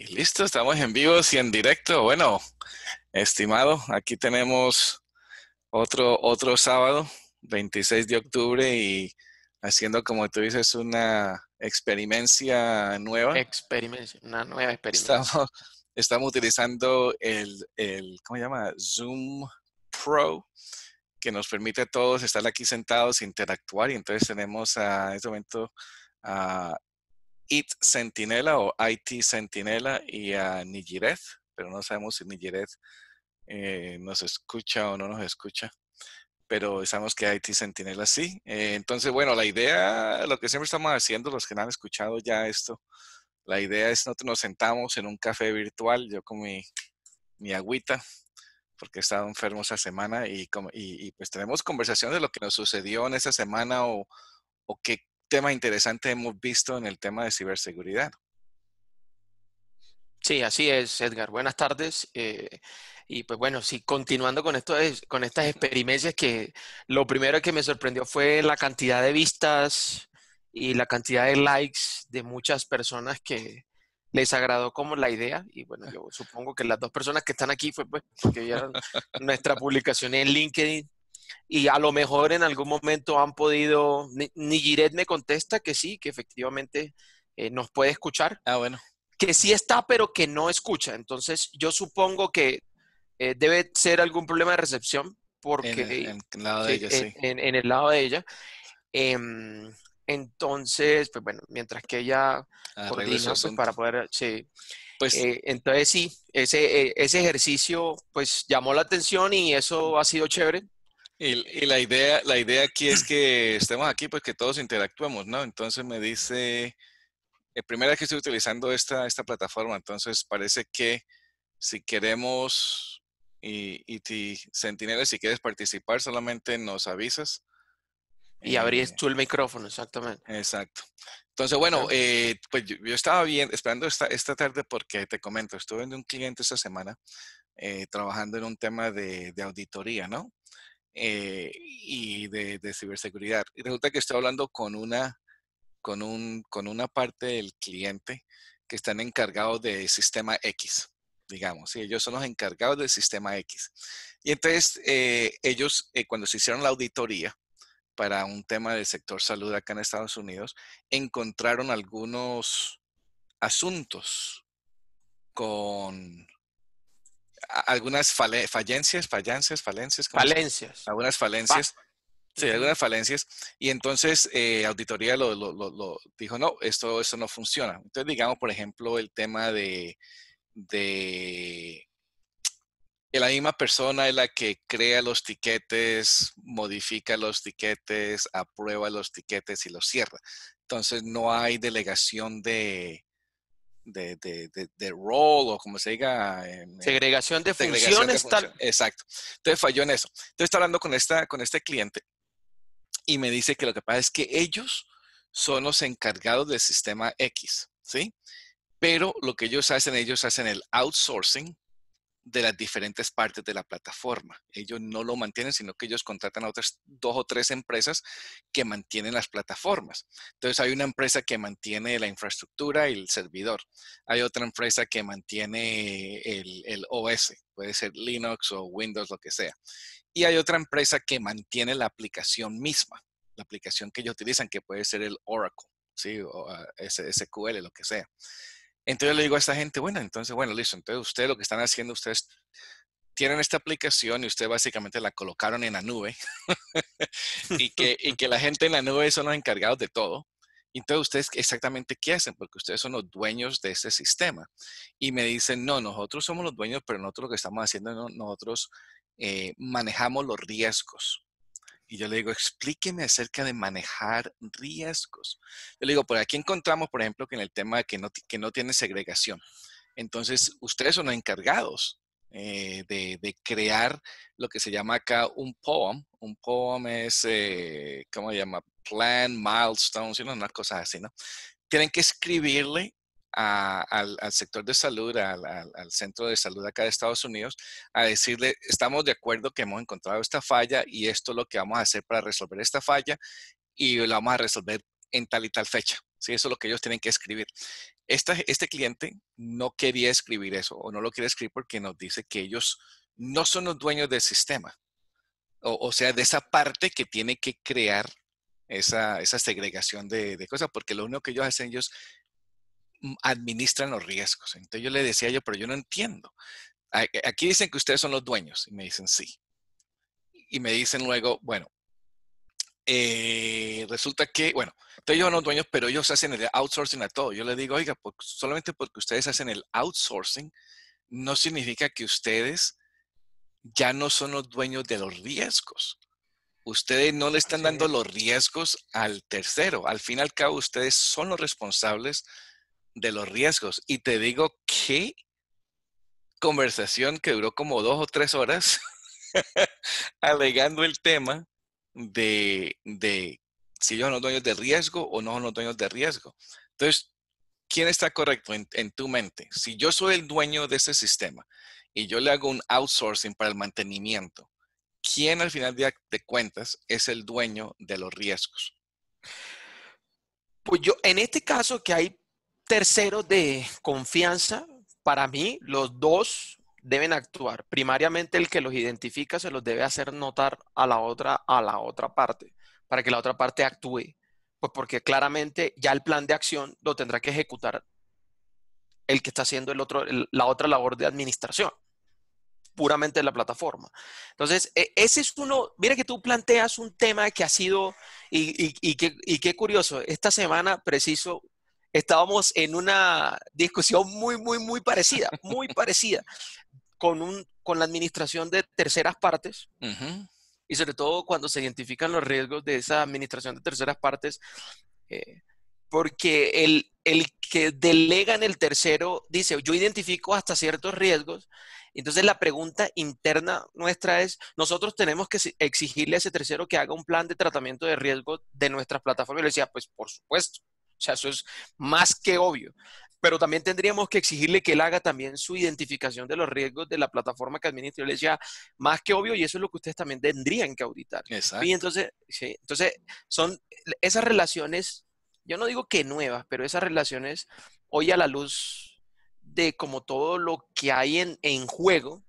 Y listo, estamos en vivo y en directo. Bueno, estimado, aquí tenemos otro, otro sábado, 26 de octubre, y haciendo, como tú dices, una experiencia nueva. Experiencia, una nueva experiencia. Estamos, utilizando el, ¿cómo se llama? Zoom Pro, que nos permite a todos estar aquí sentados, interactuar, y entonces tenemos a, en este momento a IT Sentinela o IT Sentinela y a Nigireth, pero no sabemos si Nigireth eh, nos escucha o no nos escucha, pero sabemos que IT Sentinela sí. Eh, entonces, bueno, la idea, lo que siempre estamos haciendo, los que no han escuchado ya esto, la idea es nosotros nos sentamos en un café virtual, yo con mi, agüita, porque he estado enfermo esa semana y, y, pues tenemos conversación de lo que nos sucedió en esa semana o, o qué tema interesante hemos visto en el tema de ciberseguridad. Sí, así es, Edgar. Buenas tardes. Eh, y pues bueno, sí, continuando con, esto, con estas experiencias que lo primero que me sorprendió fue la cantidad de vistas y la cantidad de likes de muchas personas que les agradó como la idea. Y bueno, yo supongo que las dos personas que están aquí fue pues porque vieron nuestra publicación en LinkedIn y a lo mejor en algún momento han podido, Nigiret me contesta que sí, que efectivamente eh, nos puede escuchar. Ah, bueno. Que sí está, pero que no escucha. Entonces, yo supongo que eh, debe ser algún problema de recepción, porque en, el, lado de ella, sí. en, el lado de ella. Em, entonces, pues bueno, mientras que ella pues, para poder, sí. Pues eh, entonces sí, ese, ese ejercicio pues llamó la atención y eso ha sido chévere. Y, la, idea, la idea aquí es que estemos aquí, pues que todos interactuemos, ¿no? Entonces me dice, el eh, primera vez que estoy utilizando esta, esta plataforma, entonces parece que si queremos, y, y ti, Sentinela, si quieres participar, solamente nos avisas. Y abríes eh, tú el micrófono, exactamente. Exacto. Entonces, bueno, eh, pues yo, estaba bien, esperando esta, esta tarde porque te comento, estuve en un cliente esta semana trabajando en un tema de, auditoría, ¿no? Eh, y de, ciberseguridad. Y resulta que estoy hablando con una, con, un, con una parte del cliente que están encargados del sistema X, digamos, y ellos son los encargados del sistema X. Y entonces eh, ellos, eh, cuando se hicieron la auditoría para un tema del sector salud acá en Estados Unidos, encontraron algunos asuntos con algunas fallencias, fallancias, falencias. Falencias. Algunas falencias. Sí, algunas falencias. Y entonces eh, auditoría lo, dijo, no, esto, no funciona. Entonces, digamos, por ejemplo, el tema de, de la misma persona es la que crea los tiquetes, modifica los tiquetes, aprueba los tiquetes y los cierra. Entonces, no hay delegación de, de, de, de, rol o como se diga. segregación de funciones. Exacto. Entonces falló en eso. Entonces está hablando con, esta, con este cliente y me dice que lo que pasa es que ellos son los encargados del sistema X, ¿sí? Pero lo que ellos hacen, ellos hacen el outsourcing de las diferentes partes de la plataforma. Ellos no lo mantienen, sino que ellos contratan a otras dos o tres empresas que mantienen las plataformas. Entonces hay una empresa que mantiene la infraestructura y el servidor. Hay otra empresa que mantiene el, OS, puede ser Linux o Windows, lo que sea. Y hay otra empresa que mantiene la aplicación misma, la aplicación que ellos utilizan, que puede ser el Oracle, ¿sí? o ah, SQL, lo que sea. Entonces le digo a esta gente, bueno, entonces, bueno, listo, entonces ustedes lo que están haciendo, ustedes tienen esta aplicación y ustedes básicamente la colocaron en la nube y, que, la gente en la nube son los encargados de todo. Entonces, ¿ustedes exactamente qué hacen? Porque ustedes son los dueños de ese sistema. Y me dicen, no, nosotros somos los dueños, pero nosotros lo que estamos haciendo, nosotros eh, manejamos los riesgos y yo le digo, explíqueme acerca de manejar riesgos. Yo le digo, por pues, aquí encontramos, por ejemplo, que en el tema que no, que no tiene segregación. Entonces, ustedes son encargados eh, de, crear lo que se llama acá un poem. Un poem es, eh, ¿cómo se llama? Plan, milestones, una unas cosas así, ¿no? Tienen que escribirle al, sector de salud, al, centro de salud acá de Estados Unidos, a decirle, estamos de acuerdo que hemos encontrado esta falla y esto es lo que vamos a hacer para resolver esta falla y la vamos a resolver en tal y tal fecha. ¿sí? Eso es lo que ellos tienen que escribir. este cliente no quería escribir eso o no lo quiere escribir porque nos dice que ellos no son los dueños del sistema. O, sea, de esa parte que tiene que crear esa, segregación de, de cosas, porque lo único que ellos hacen, ellos administran los riesgos. Entonces yo le decía yo, pero yo no entiendo. Eh, aquí dicen que ustedes son los dueños y me dicen sí. Y me dicen luego, bueno, eh, resulta que, bueno, ellos son los dueños, pero ellos hacen el outsourcing a todo. Yo le digo, oiga, pues, solamente porque ustedes hacen el outsourcing, no significa que ustedes ya no son los dueños de los riesgos. Ustedes no le están dando los riesgos al tercero. Al fin y al cabo, ustedes son los responsables de los riesgos. Y te digo que conversación que duró como dos o tres horas alegando el tema de, de si yo son los dueños de riesgo o no son los dueños de riesgo. Entonces, ¿quién está correcto en, tu mente? Si yo soy el dueño de ese sistema y yo le hago un outsourcing para el mantenimiento, ¿quién al final de cuentas es el dueño de los riesgos? Pues yo, en este caso que hay tercero de confianza, para mí los dos deben actuar. Primariamente el que los identifica se los debe hacer notar a la otra, a la otra parte, para que la otra parte actúe. Pues porque claramente ya el plan de acción lo tendrá que ejecutar el que está haciendo el otro, la otra labor de administración, puramente en la plataforma. Entonces, e, ese es uno, mira que tú planteas un tema que ha sido, y, que, y qué curioso, esta semana preciso estábamos en una discusión muy, muy, muy parecida, muy parecida, con, un, con la administración de terceras partes. Y sobre todo cuando se identifican los riesgos de esa administración de terceras partes, eh, porque el, que delega en el tercero dice, yo identifico hasta ciertos riesgos, entonces la pregunta interna nuestra es, nosotros tenemos que exigirle a ese tercero que haga un plan de tratamiento de riesgo de nuestras plataformas. Y le decía, pues por supuesto, o sea, eso es más que obvio. Pero también tendríamos que exigirle que él haga también su identificación de los riesgos de la plataforma que administra. le decía, más que obvio, y eso es lo que ustedes también tendrían que auditar. Exacto. Y entonces, entonces son esas relaciones, yo no digo que nuevas, pero esas relaciones hoy a la luz de como todo lo que hay en, en juego,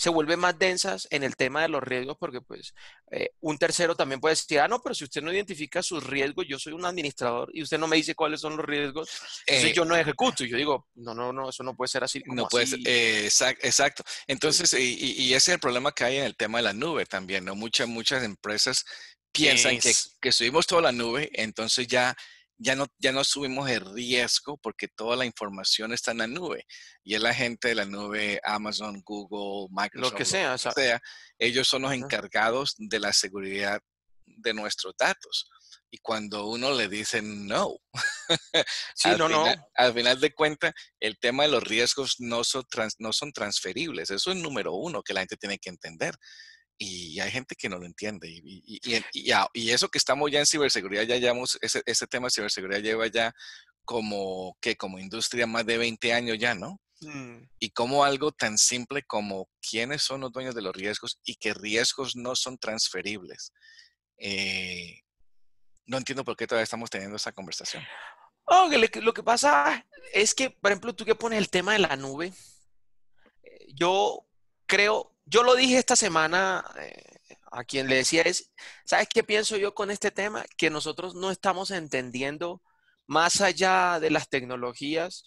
se vuelven más densas en el tema de los riesgos porque pues eh, un tercero también puede decir, ah, no, pero si usted no identifica sus riesgos, yo soy un administrador y usted no me dice cuáles son los riesgos, entonces eh. yo no ejecuto. Y yo digo, no, no, no, eso no puede ser así. No puede eh, exacto. Entonces, y, ese es el problema que hay en el tema de la nube también, ¿no? Muchas, muchas empresas piensan que, que subimos toda la nube, entonces ya ya no, ya no subimos el riesgo porque toda la información está en la nube. Y es la gente de la nube, Amazon, Google, Microsoft, lo que sea. O sea ellos son los encargados de la seguridad de nuestros datos. Y cuando uno le dice no, sí, al, no, final, no. al final de cuentas, el tema de los riesgos no son, no son transferibles. Eso es número uno que la gente tiene que entender y hay gente que no lo entiende. Y, y, eso que estamos ya en ciberseguridad, ya llevamos, ese, ese tema de ciberseguridad lleva ya como, que como industria más de 20 años ya, ¿no? Mm. Y como algo tan simple como quiénes son los dueños de los riesgos y qué riesgos no son transferibles. Eh, no entiendo por qué todavía estamos teniendo esa conversación. lo que pasa es que, por ejemplo, tú que pones el tema de la nube, eh, yo creo, yo lo dije esta semana eh, a quien le decía es, ¿sabes qué pienso yo con este tema? Que nosotros no estamos entendiendo más allá de las tecnologías.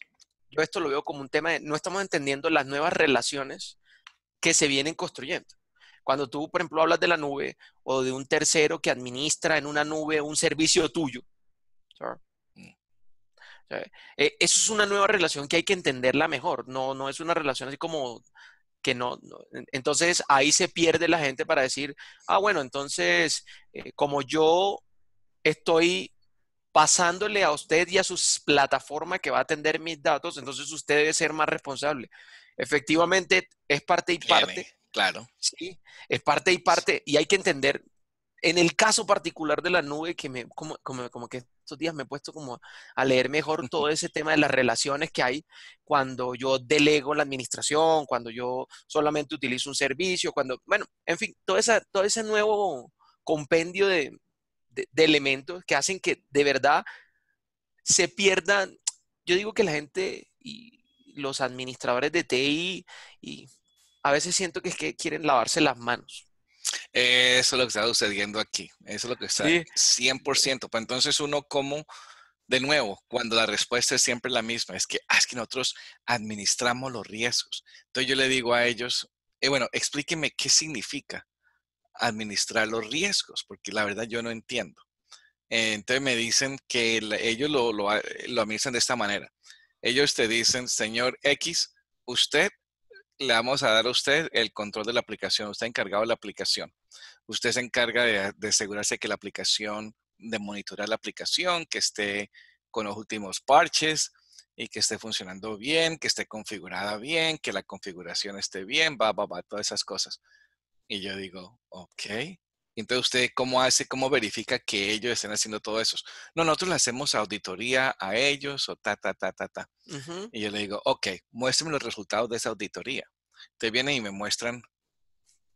Yo esto lo veo como un tema de, no estamos entendiendo las nuevas relaciones que se vienen construyendo. Cuando tú, por ejemplo, hablas de la nube o de un tercero que administra en una nube un servicio tuyo, mm. eh, eso es una nueva relación que hay que entenderla mejor. No, no es una relación así como que no, entonces ahí se pierde la gente para decir, ah, bueno, entonces, eh, como yo estoy pasándole a usted y a su plataforma que va a atender mis datos, entonces usted debe ser más responsable. Efectivamente, es parte y parte. Claro. Sí, es parte y parte. Y hay que entender, en el caso particular de la nube, que me, como, que estos días me he puesto como a leer mejor todo ese tema de las relaciones que hay cuando yo delego la administración, cuando yo solamente utilizo un servicio, cuando, bueno, en fin, todo, esa, todo ese nuevo compendio de, elementos que hacen que de verdad se pierdan. Yo digo que la gente y los administradores de TI y a veces siento que es que quieren lavarse las manos. Eso es lo que está sucediendo aquí. Eso es lo que está 100%. Pues, entonces uno como, de nuevo, cuando la respuesta es siempre la misma, es que, ah, es que nosotros administramos los riesgos. Entonces yo le digo a ellos, eh, bueno, explíqueme qué significa administrar los riesgos, porque la verdad yo no entiendo. entonces me dicen que ellos lo, lo, lo administran de esta manera. Ellos te dicen, señor X, usted le vamos a dar a usted el control de la aplicación. Usted encargado de la aplicación. Usted se encarga de, asegurarse que la aplicación, de monitorear la aplicación, que esté con los últimos parches y que esté funcionando bien, que esté configurada bien, que la configuración esté bien, va, va, va, todas esas cosas. Y yo digo, ok, entonces, ¿usted cómo hace, cómo verifica que ellos estén haciendo todo eso? No, nosotros le hacemos auditoría a ellos o ta, ta, ta, ta, ta. Y yo le digo, ok, muéstrame los resultados de esa auditoría. Te vienen y me muestran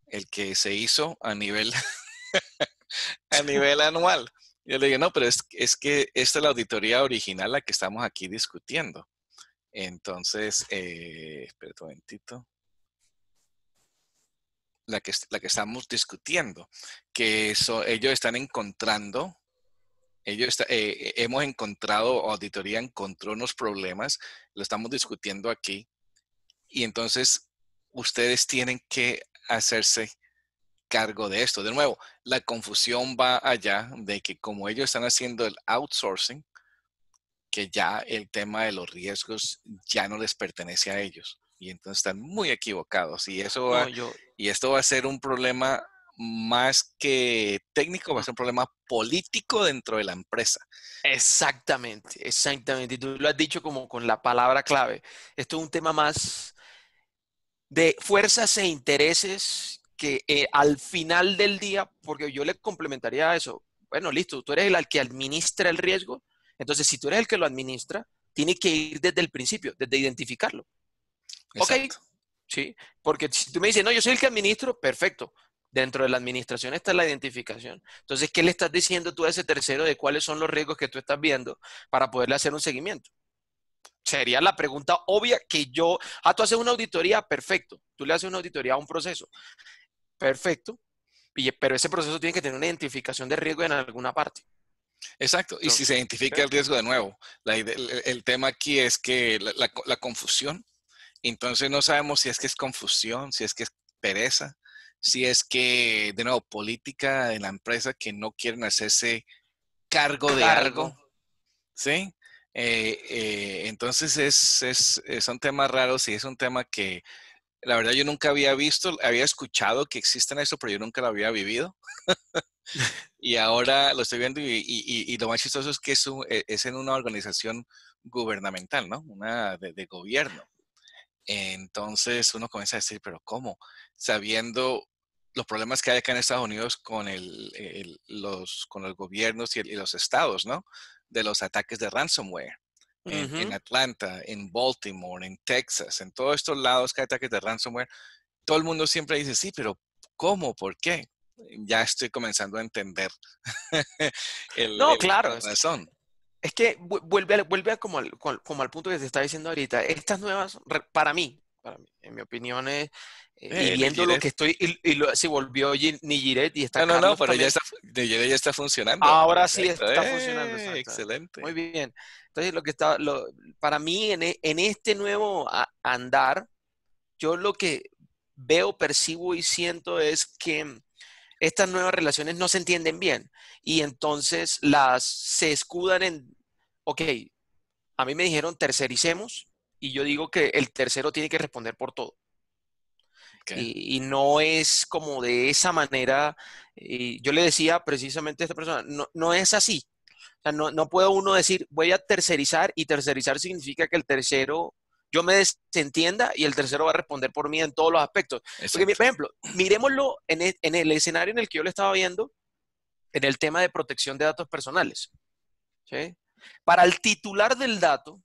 el que se hizo a nivel, a nivel anual. Yo le digo, no, pero es, es que esta es la auditoría original la que estamos aquí discutiendo. Entonces, eh, espera un momentito la que, la que estamos discutiendo, que ellos están encontrando, ellos eh, eh, hemos encontrado, auditoría encontró unos problemas, lo estamos discutiendo aquí, y entonces ustedes tienen que hacerse cargo de esto. De nuevo, la confusión va allá de que como ellos están haciendo el outsourcing, que ya el tema de los riesgos ya no les pertenece a ellos. Y entonces están muy equivocados. Y eso y esto va a ser un problema más que técnico, va a ser un problema político dentro de la empresa. Exactamente, exactamente. Y tú lo has dicho como con la palabra clave. Esto es un tema más de fuerzas e intereses que eh, al final del día, porque yo le complementaría a eso, bueno, listo, tú eres el que administra el riesgo, entonces si tú eres el que lo administra, tiene que ir desde el principio, desde identificarlo. Exacto. ¿sí? Porque si tú me dices, no, yo soy el que administro, perfecto. Dentro de la administración está la identificación. Entonces, ¿qué le estás diciendo tú a ese tercero de cuáles son los riesgos que tú estás viendo para poderle hacer un seguimiento? Sería la pregunta obvia que yo, ah, tú haces una auditoría, perfecto. Tú le haces una auditoría a un proceso, perfecto. pero ese proceso tiene que tener una identificación de riesgo en alguna parte. Exacto, y si se identifica el riesgo de nuevo, el, tema aquí es que la confusión entonces no sabemos si es que es confusión, si es que es pereza, si es que, de nuevo, política de la empresa que no quieren hacerse cargo de algo. ¿Sí? Eh, eh, entonces es, es, eh, son temas raros y es un tema que la verdad yo nunca había visto, había escuchado que existen eso, pero yo nunca lo había vivido. y ahora lo estoy viendo y, lo más chistoso es que e, es, en una organización gubernamental, ¿no? Una de gobierno. Entonces uno comienza a decir, pero ¿cómo? Sabiendo los problemas que hay acá en Estados Unidos con, el, los, con los gobiernos y, los estados, ¿no? De los ataques de ransomware. en, Atlanta, en Baltimore, en Texas, en todos estos lados que hay ataques de ransomware, todo el mundo siempre dice, sí, pero ¿cómo? ¿Por qué? Ya estoy comenzando a entender. no, claro. Es que vuelve, vuelve a como, al, como punto que se está diciendo ahorita. Estas nuevas, para mí, para en mi opinión, es, eh, eh, y eh, viendo lo que estoy, y, se volvió Nigiret y está. No, no, no, pero ya está, ya está, funcionando. Ahora sí está, funcionando. Excelente. Muy bien. Entonces, lo que está, lo, para mí, en, e, este nuevo andar, yo lo que veo, percibo y siento es que estas nuevas relaciones no se entienden bien y entonces las se escudan en, ok, a mí me dijeron tercericemos y yo digo que el tercero tiene que responder por todo. Y, no es como de esa manera, y yo le decía precisamente a esta persona, no, es así. no, no puede uno decir, voy a tercerizar y tercerizar significa que el tercero yo me desentienda y el tercero va a responder por mí en todos los aspectos. por ejemplo, miremoslo en el, en el, escenario en el que yo lo estaba viendo, en el tema de protección de datos personales. Para el titular del dato,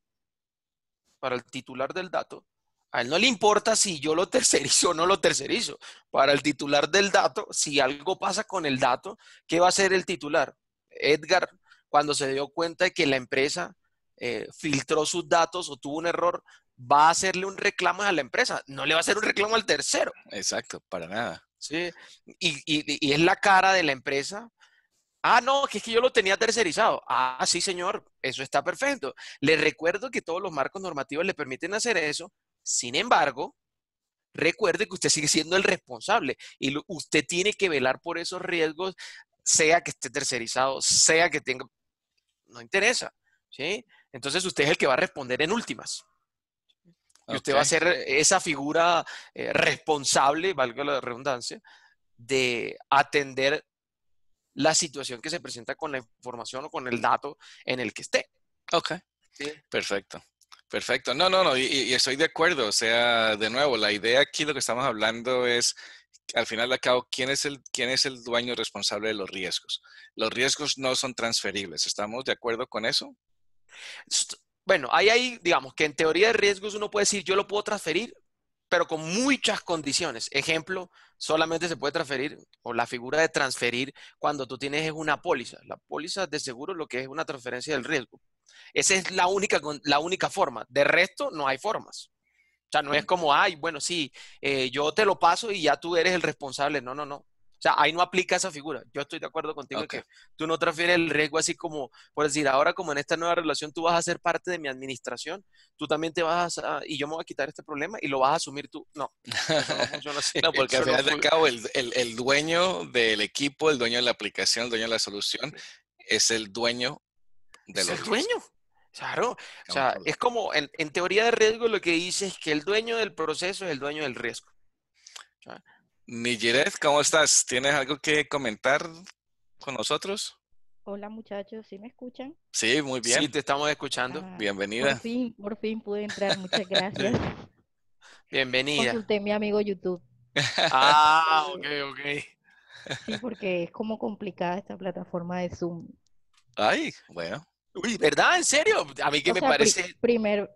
para el titular del dato, a él no le importa si yo lo tercerizo o no lo tercerizo. Para el titular del dato, si algo pasa con el dato, ¿qué va a hacer el titular? Edgar, cuando se dio cuenta de que la empresa eh, filtró sus datos o tuvo un error, va a hacerle un reclamo a la empresa, no le va a hacer un reclamo al tercero. Exacto, para nada. Sí, y, y, y es la cara de la empresa Ah, no, que es que yo lo tenía tercerizado. Ah, sí, señor, eso está perfecto. Le recuerdo que todos los marcos normativos le permiten hacer eso. Sin embargo, recuerde que usted sigue siendo el responsable y usted tiene que velar por esos riesgos, sea que esté tercerizado, sea que tenga... No interesa, ¿sí? Entonces usted es el que va a responder en últimas. Y usted va a ser esa figura eh, responsable, valga la redundancia, de atender la situación que se presenta con la información o con el dato en el que esté. Ok. Perfecto. Perfecto. No, no, no, y, estoy de acuerdo. O sea, de nuevo, la idea aquí lo que estamos hablando es, al final de cabo, ¿quién es, el, quién es el dueño responsable de los riesgos. Los riesgos no son transferibles. ¿Estamos de acuerdo con eso? Bueno, ahí hay digamos, que en teoría de riesgos uno puede decir, yo lo puedo transferir pero con muchas condiciones. Ejemplo, solamente se puede transferir, o la figura de transferir cuando tú tienes es una póliza. La póliza de seguro lo que es una transferencia del riesgo. Esa es la única, la única forma. De resto, no hay formas. O sea, no es como, ay, bueno, sí, eh, yo te lo paso y ya tú eres el responsable. No, no, no. O sea, ahí no aplica esa figura. Yo estoy de acuerdo contigo que tú no transfieres el riesgo así como, por decir, ahora como en esta nueva relación tú vas a ser parte de mi administración, tú también te vas a, y yo me voy a quitar este problema y lo vas a asumir tú. No, no funciona no, porque al final y cabo el, el, dueño del equipo, el dueño de la aplicación, el dueño de la solución, es el dueño de los... ¿Es el dueño? Claro, o sea, es como en, teoría de riesgo lo que dice es que el dueño del proceso es el dueño del riesgo. Nigireth, ¿cómo estás? ¿Tienes algo que comentar con nosotros? Hola muchachos, ¿sí me escuchan? Sí, muy bien. Sí, te estamos escuchando. Ah, Bienvenida. Por fin, por fin pude entrar, muchas gracias. Bienvenida. Consulté a mi amigo YouTube. ah, ok, ok. Sí, porque es como complicada esta plataforma de Zoom. Ay, bueno. Uy, ¿verdad? ¿En serio? A mí que me parece...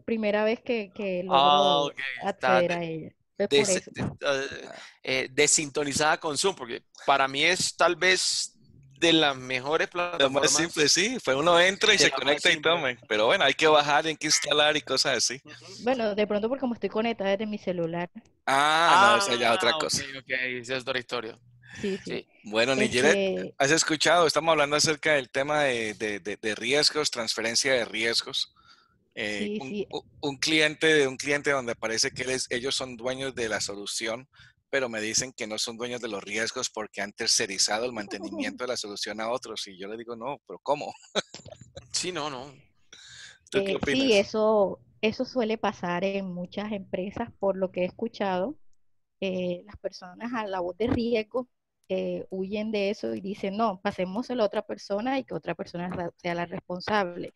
primera vez que, que logro ah, acceder a ella de sintonizada eh, ah. eh, desintonizada con Zoom, porque para mí es tal vez de las mejores plataformas. Lo más simple, sí. fue uno entra y se conecta y tome. Pero bueno, hay que bajar, hay que instalar y cosas así. Bueno, de pronto porque como estoy conectada desde mi celular. Ah, no, esa ya otra ah, cosa. Ok, es otra historia. Sí, sí. Bueno, Nigel, este has escuchado, estamos hablando acerca del tema de riesgos, transferencia de riesgos. Eh, un, cliente de un cliente donde parece que ellos son dueños de la solución, pero me dicen que no son dueños de los riesgos porque han tercerizado el mantenimiento de la solución a otros. Y yo le digo, no, pero ¿cómo? sí, no, no. ¿Tú eh, Sí, eso, eso suele pasar en muchas empresas, por lo que he escuchado. Eh, las personas a la voz de riesgo huyen de eso y dicen, no, pasemos a la otra persona y que otra persona sea la responsable.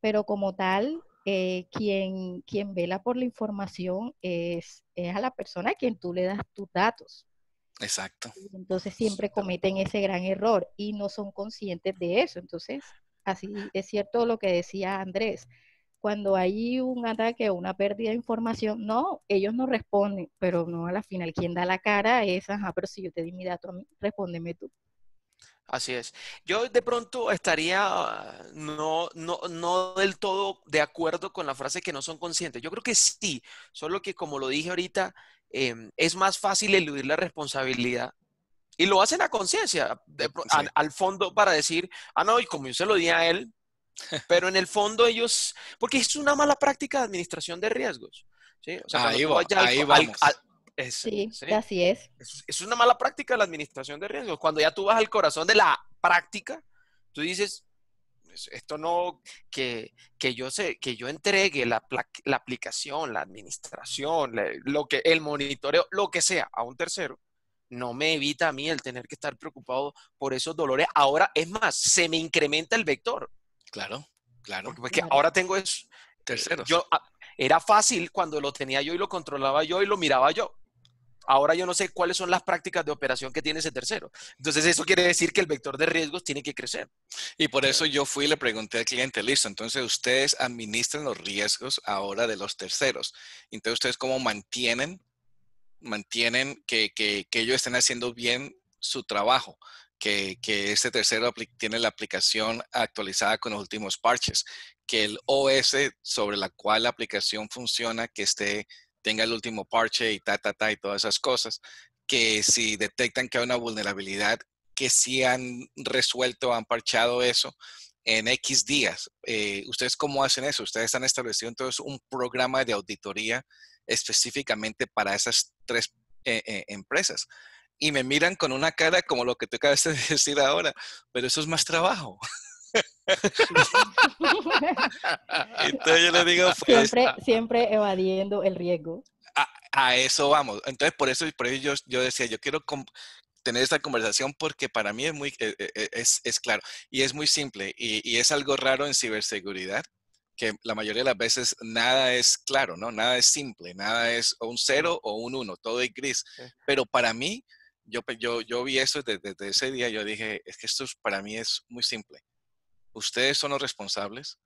Pero como tal, eh, quien, vela por la información es, a la persona a quien tú le das tus datos. Exacto. Entonces siempre cometen ese gran error y no son conscientes de eso. Entonces, así es cierto lo que decía Andrés. Cuando hay un ataque o una pérdida de información, no, ellos no responden, pero no, a la final, quien da la cara es, ajá, pero si yo te di mi dato a respóndeme tú. Así es. Yo de pronto estaría ah, no, no, no, del todo de acuerdo con la frase que no son conscientes. Yo creo que sí, solo que como lo dije ahorita, em, es más fácil eludir la responsabilidad. Y lo hacen a conciencia, al, fondo para decir, ah, no, y como yo se lo di a él, pero en el fondo ellos, porque es una mala práctica de administración de riesgos. O sea, ahí, vamos sí, así es. es. una mala práctica la administración de riesgos. Cuando ya tú vas al corazón de la práctica, tú dices, pues, esto no, que, que yo, sé, que yo entregue la, aplicación, la administración, lo que, el monitoreo, lo que sea, a un tercero, no me evita a mí el tener que estar preocupado por esos dolores. Ahora, es más, se me incrementa el vector. Claro, claro. Porque, ahora tengo eso. Terceros. Yo, ah, era fácil cuando lo tenía yo y lo controlaba yo y lo miraba yo Ahora yo no sé cuáles son las prácticas de operación que tiene ese tercero. Entonces eso quiere decir que el vector de riesgos tiene que crecer. Y por eso yo fui y le pregunté al cliente, listo, entonces ustedes administran los riesgos ahora de los terceros. Entonces ustedes cómo mantienen, mantienen que, que, que ellos estén haciendo bien su trabajo. Que, que, este tercero tiene la aplicación actualizada con los últimos parches, que el OS sobre la cual la aplicación funciona, que esté tenga el último parche y ta, ta, y todas esas cosas, que si detectan que hay una vulnerabilidad, que si han resuelto, han parchado eso en X días. Eh, ¿Ustedes cómo hacen eso? ¿Ustedes han establecido entonces un programa de auditoría específicamente para esas tres eh, eh, empresas? Y me miran con una cara como lo que tú acabas de decir ahora, pero eso es más trabajo. Entonces yo le digo, pues, siempre, evadiendo el riesgo. A, eso vamos. Entonces por eso, por eso yo, decía, yo quiero tener esta conversación porque para mí es muy, eh, eh, eh, es, es claro y es muy simple y, y es algo raro en ciberseguridad que la mayoría de las veces nada es claro, ¿no? Nada es simple, nada es un cero o un uno, todo es gris. Pero para mí, yo, yo, yo vi eso desde, desde, ese día, yo dije, es que esto para mí es muy simple ustedes son los responsables,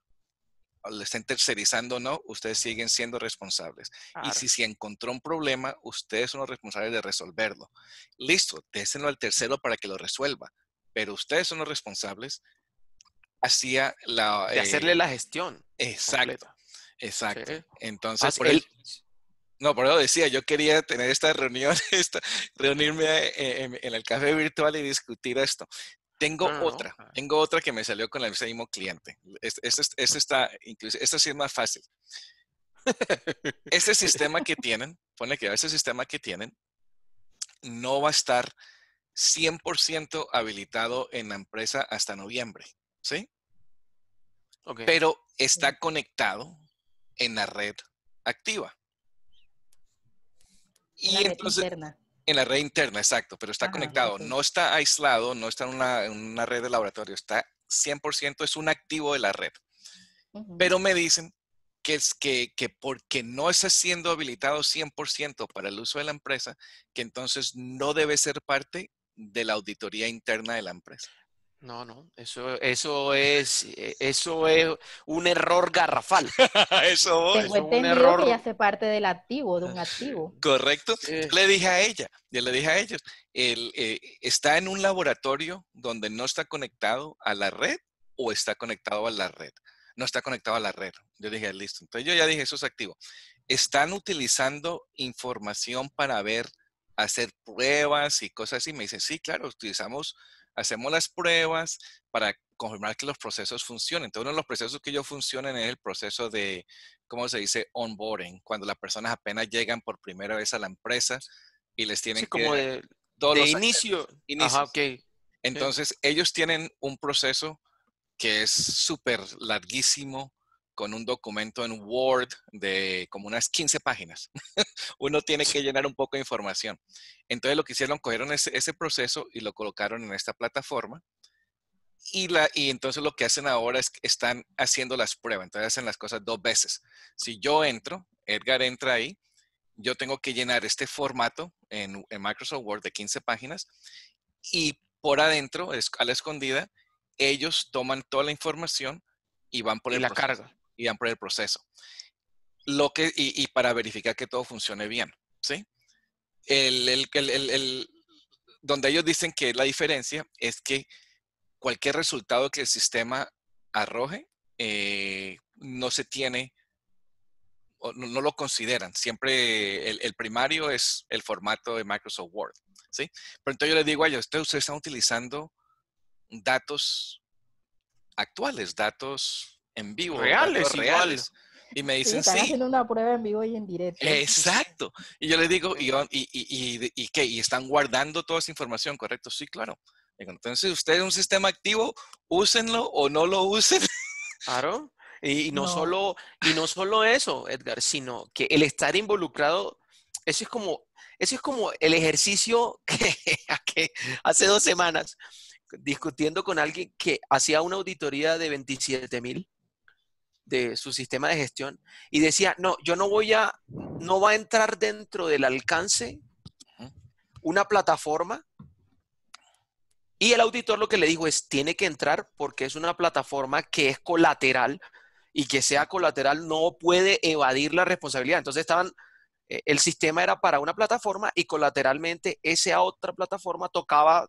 le estén tercerizando o no, ustedes siguen siendo responsables. Y si se encontró un problema, ustedes son los responsables de resolverlo. Listo, déjenlo al tercero para que lo resuelva, pero ustedes son los responsables De hacerle eh, la gestión. Exacto, exacto. Ah, Entonces, no, por eso decía, yo quería tener esta reunión, reunirme eh, en, el café virtual y discutir esto. Tengo ah, otra, tengo otra que me salió con el mismo cliente. Esta incluso, esta sí es más fácil. Este sistema que tienen, pone que ese sistema que tienen no va a estar 100% habilitado en la empresa hasta noviembre, ¿sí? Pero está conectado en la red activa. Y la red interna. En la red interna, exacto, pero está ah, conectado, no está aislado, no está en una, red de laboratorio, está 100%, es un activo de la red. Pero me dicen que, es que, que porque no está siendo habilitado 100% para el uso de la empresa, que entonces no debe ser parte de la auditoría interna de la empresa. No, no, eso, eso es, eh, eso es un error garrafal. eso es un error... que hace parte del activo, de un ah, activo. Correcto. le dije a ella, yo le dije a ellos, eh, está en un laboratorio donde no está conectado a la red o está conectado a la red. No está conectado a la red. Yo dije, listo. Entonces yo ya dije, eso es activo. Están utilizando información para ver, hacer pruebas y cosas así. Me dice, sí, claro, utilizamos hacemos las pruebas para confirmar que los procesos funcionen. Entonces, uno de los procesos que yo funcionan es el proceso de, ¿cómo se dice? Onboarding, cuando las personas apenas llegan por primera vez a la empresa y les tienen que... como de, inicio. Entonces, ellos tienen un proceso que es súper larguísimo, con un documento en Word de como unas 15 páginas. Uno tiene que llenar un poco de información. Entonces lo que hicieron, cogieron ese, ese proceso y lo colocaron en esta plataforma. Y, la, y entonces lo que hacen ahora es que están haciendo las pruebas, entonces hacen las cosas dos veces. Si yo entro, Edgar entra ahí, yo tengo que llenar este formato en, Microsoft Word de 15 páginas y por adentro, a la escondida, ellos toman toda la información y van por la carga y ampliar el proceso. Lo que, y, y para verificar que todo funcione bien, ¿sí? El, el, el, el, donde ellos dicen que la diferencia es que cualquier resultado que el sistema arroje eh, no se tiene o no, lo consideran. Siempre el, el, primario es el formato de Microsoft Word, ¿sí? Pero entonces yo les digo a ellos, ustedes están utilizando datos actuales, datos en vivo. Reales, Reales. Y me dicen, sí. Están haciendo una prueba en vivo y en directo. Exacto. Y yo les digo, ¿y, y, qué? ¿Y están guardando toda esa información, correcto? Sí, claro. entonces, ustedes un sistema activo, úsenlo o no lo usen. Claro. Y, no, Solo, y no solo eso, Edgar, sino que el estar involucrado, eso es como, eso es como el ejercicio que, que hace dos semanas discutiendo con alguien que hacía una auditoría de 27 mil de su sistema de gestión y decía, no, yo no voy a, no va a entrar dentro del alcance una plataforma. Y el auditor lo que le dijo es, tiene que entrar porque es una plataforma que es colateral y que sea colateral no puede evadir la responsabilidad. Entonces estaban, eh, el sistema era para una plataforma y colateralmente esa otra plataforma tocaba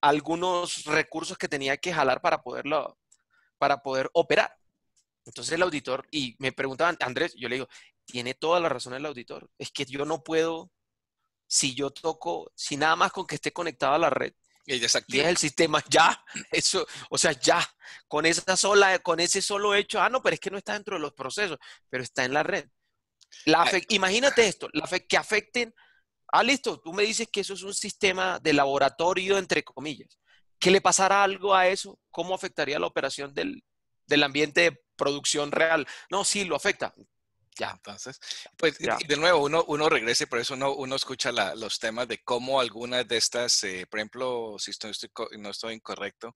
algunos recursos que tenía que jalar para poderlo, para poder operar. Entonces el auditor, y me preguntaban, Andrés, yo le digo, tiene toda la razón el auditor. Es que yo no puedo, si yo toco, si nada más con que esté conectado a la red, y es el sistema, ya, eso, o sea, ya, con esa sola, con ese solo hecho, ah, no, pero es que no está dentro de los procesos, pero está en la red. La imagínate esto, la que afecten, ah, listo, tú me dices que eso es un sistema de laboratorio, entre comillas. ¿Qué le pasará algo a eso? ¿Cómo afectaría la operación del, del ambiente producción real. No, sí, lo afecta. Ya. Entonces, pues de nuevo, uno, regrese. por eso uno, uno escucha los temas de cómo algunas de estas, eh, por ejemplo, si estoy, no estoy incorrecto,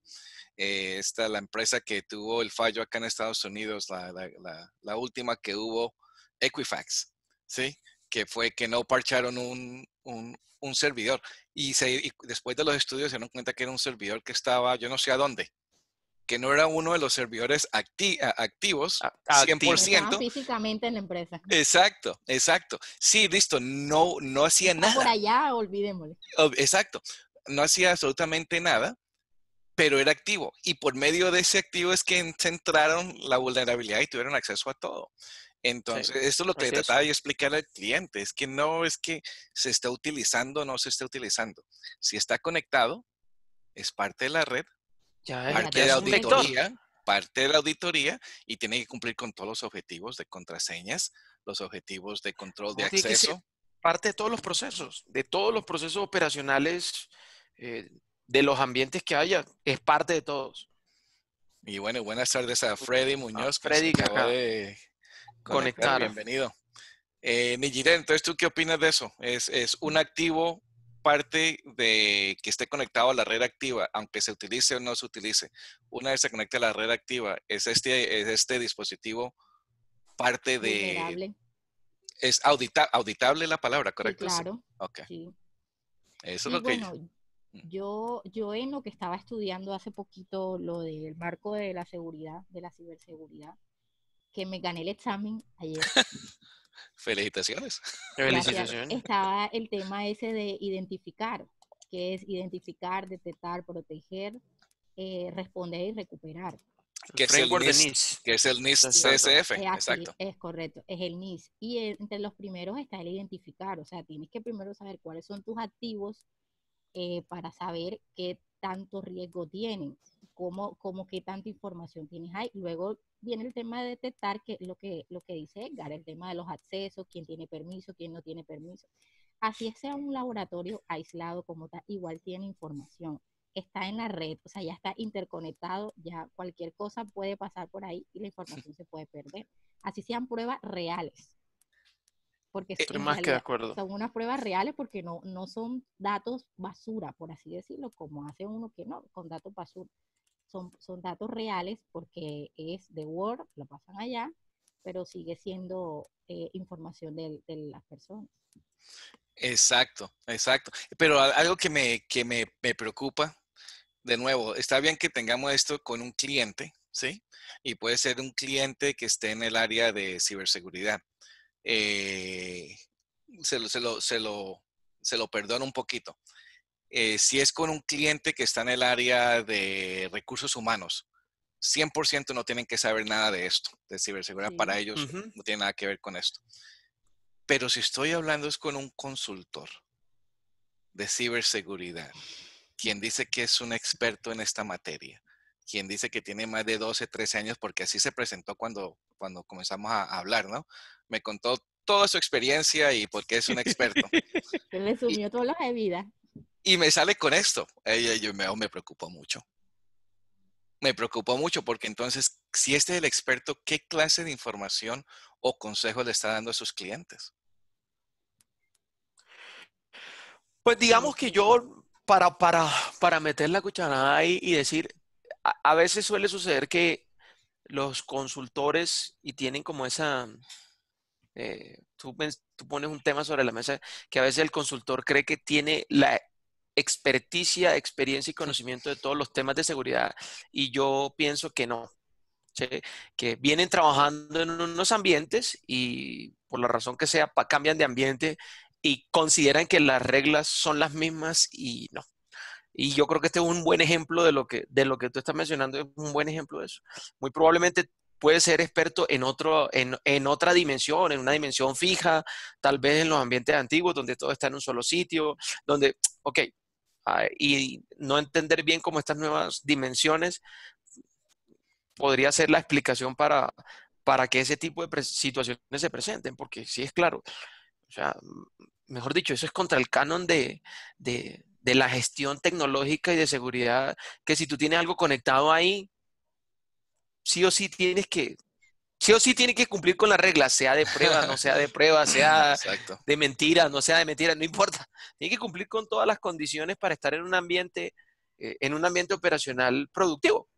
eh, está la empresa que tuvo el fallo acá en Estados Unidos, la, última que hubo, Equifax, ¿sí? Que fue que no parcharon un, servidor. Y, y después de los estudios se dieron cuenta que era un servidor que estaba, yo no sé a dónde, que no era uno de los servidores activos, 100%. físicamente en la empresa. Exacto, exacto. Sí, listo, no, no hacía nada. por allá, olvidémoslo. Exacto, no hacía absolutamente nada, pero era activo. Y por medio de ese activo es que centraron la vulnerabilidad y tuvieron acceso a todo. Entonces, esto es lo que trataba de explicar al cliente, es que no es que se está utilizando o no se está utilizando. Si está conectado, es parte de la red, parte de la auditoría, parte de la auditoría y tiene que cumplir con todos los objetivos de contraseñas, los objetivos de control de acceso. Parte de todos los procesos, de todos los procesos operacionales, eh, de los ambientes que haya, es parte de todos. Y bueno, buenas tardes a Freddy ah, Muñoz. Freddy, que acaba de conectar. Bienvenido. Eh, entonces, ¿tú qué opinas de eso? ¿Es, ¿Es, un activo parte de que esté conectado a la red activa, aunque se utilice o no se utilice, una vez se conecta a la red activa, es este, es este dispositivo parte de... Es audita, auditable la palabra, ¿correcto? claro. Sí. Eso es lo bueno, que... Mm. Yo, yo en lo que estaba estudiando hace poquito lo del marco de la seguridad, de la ciberseguridad, que me gané el examen ayer. Felicitaciones. Felicitaciones. Estaba el tema ese de identificar, que es identificar, detectar, proteger, eh, responder y recuperar. Que es, el NIS. que es el NIS. CSF. Exacto. es correcto, es el NIS. Y entre los primeros está el identificar, o sea, tienes que primero saber cuáles son tus activos eh, para saber qué tanto riesgo tienen cómo, cómo qué tanta información tienes ahí. Luego viene el tema de detectar que lo que, lo que dice Edgar, el tema de los accesos, quién tiene permiso, quién no tiene permiso. Así sea un laboratorio aislado como tal, igual tiene información. Está en la red, o sea, ya está interconectado, ya cualquier cosa puede pasar por ahí y la información se puede perder. Así sean pruebas reales. Porque Estoy eh, más que de acuerdo. son unas pruebas reales porque no, no son datos basura, por así decirlo, como hace uno que no, con datos basura son, datos reales porque es de Word, lo pasan allá, pero sigue siendo eh, información de, de las personas. Exacto, exacto. Pero algo que, me, que me, preocupa, de nuevo, está bien que tengamos esto con un cliente, ¿sí? Y puede ser un cliente que esté en el área de ciberseguridad. Eh, se, lo, se, lo, se, lo, se lo perdono un poquito. Eh, si es con un cliente que está en el área de recursos humanos, 100% no tienen que saber nada de esto, de ciberseguridad. Para ellos no tiene nada que ver con esto. Pero si estoy hablando es con un consultor de ciberseguridad, quien dice que es un experto en esta materia, quien dice que tiene más de 12, 13 años, porque así se presentó cuando, cuando comenzamos a, hablar, ¿no? Me contó toda su experiencia y por qué es un experto. Se le sumió toda la vida y me sale con esto. Y yo me, me preocupo mucho. Me preocupo mucho porque entonces, si este es el experto, ¿qué clase de información o consejo le está dando a sus clientes? Pues digamos que yo, para, para, para meter la cucharada ahí y decir, a, veces suele suceder que los consultores y tienen como esa, eh, tú, tú, pones un tema sobre la mesa que a veces el consultor cree que tiene la experticia, experiencia y conocimiento de todos los temas de seguridad y yo pienso que no, que vienen trabajando en unos ambientes y por la razón que sea cambian de ambiente y consideran que las reglas son las mismas y no. Y yo creo que este es un buen ejemplo de lo que, de lo que tú estás mencionando, es un buen ejemplo de eso. Muy probablemente puede ser experto en, otro, en, en, otra dimensión, en una dimensión fija, tal vez en los ambientes antiguos, donde todo está en un solo sitio, donde, ok, Ah, y no entender bien cómo estas nuevas dimensiones podría ser la explicación para, que ese tipo de situaciones se presenten, porque sí es claro, o sea, mejor dicho, eso es contra el canon de la gestión tecnológica y de seguridad, que si tú tienes algo conectado ahí, sí o sí tienes que sí o sí tiene que cumplir con las reglas, sea de prueba, no sea de prueba, sea de mentira, no sea de mentira, no importa. Tiene que cumplir con todas las condiciones para estar en un ambiente, eh, en un ambiente operacional productivo.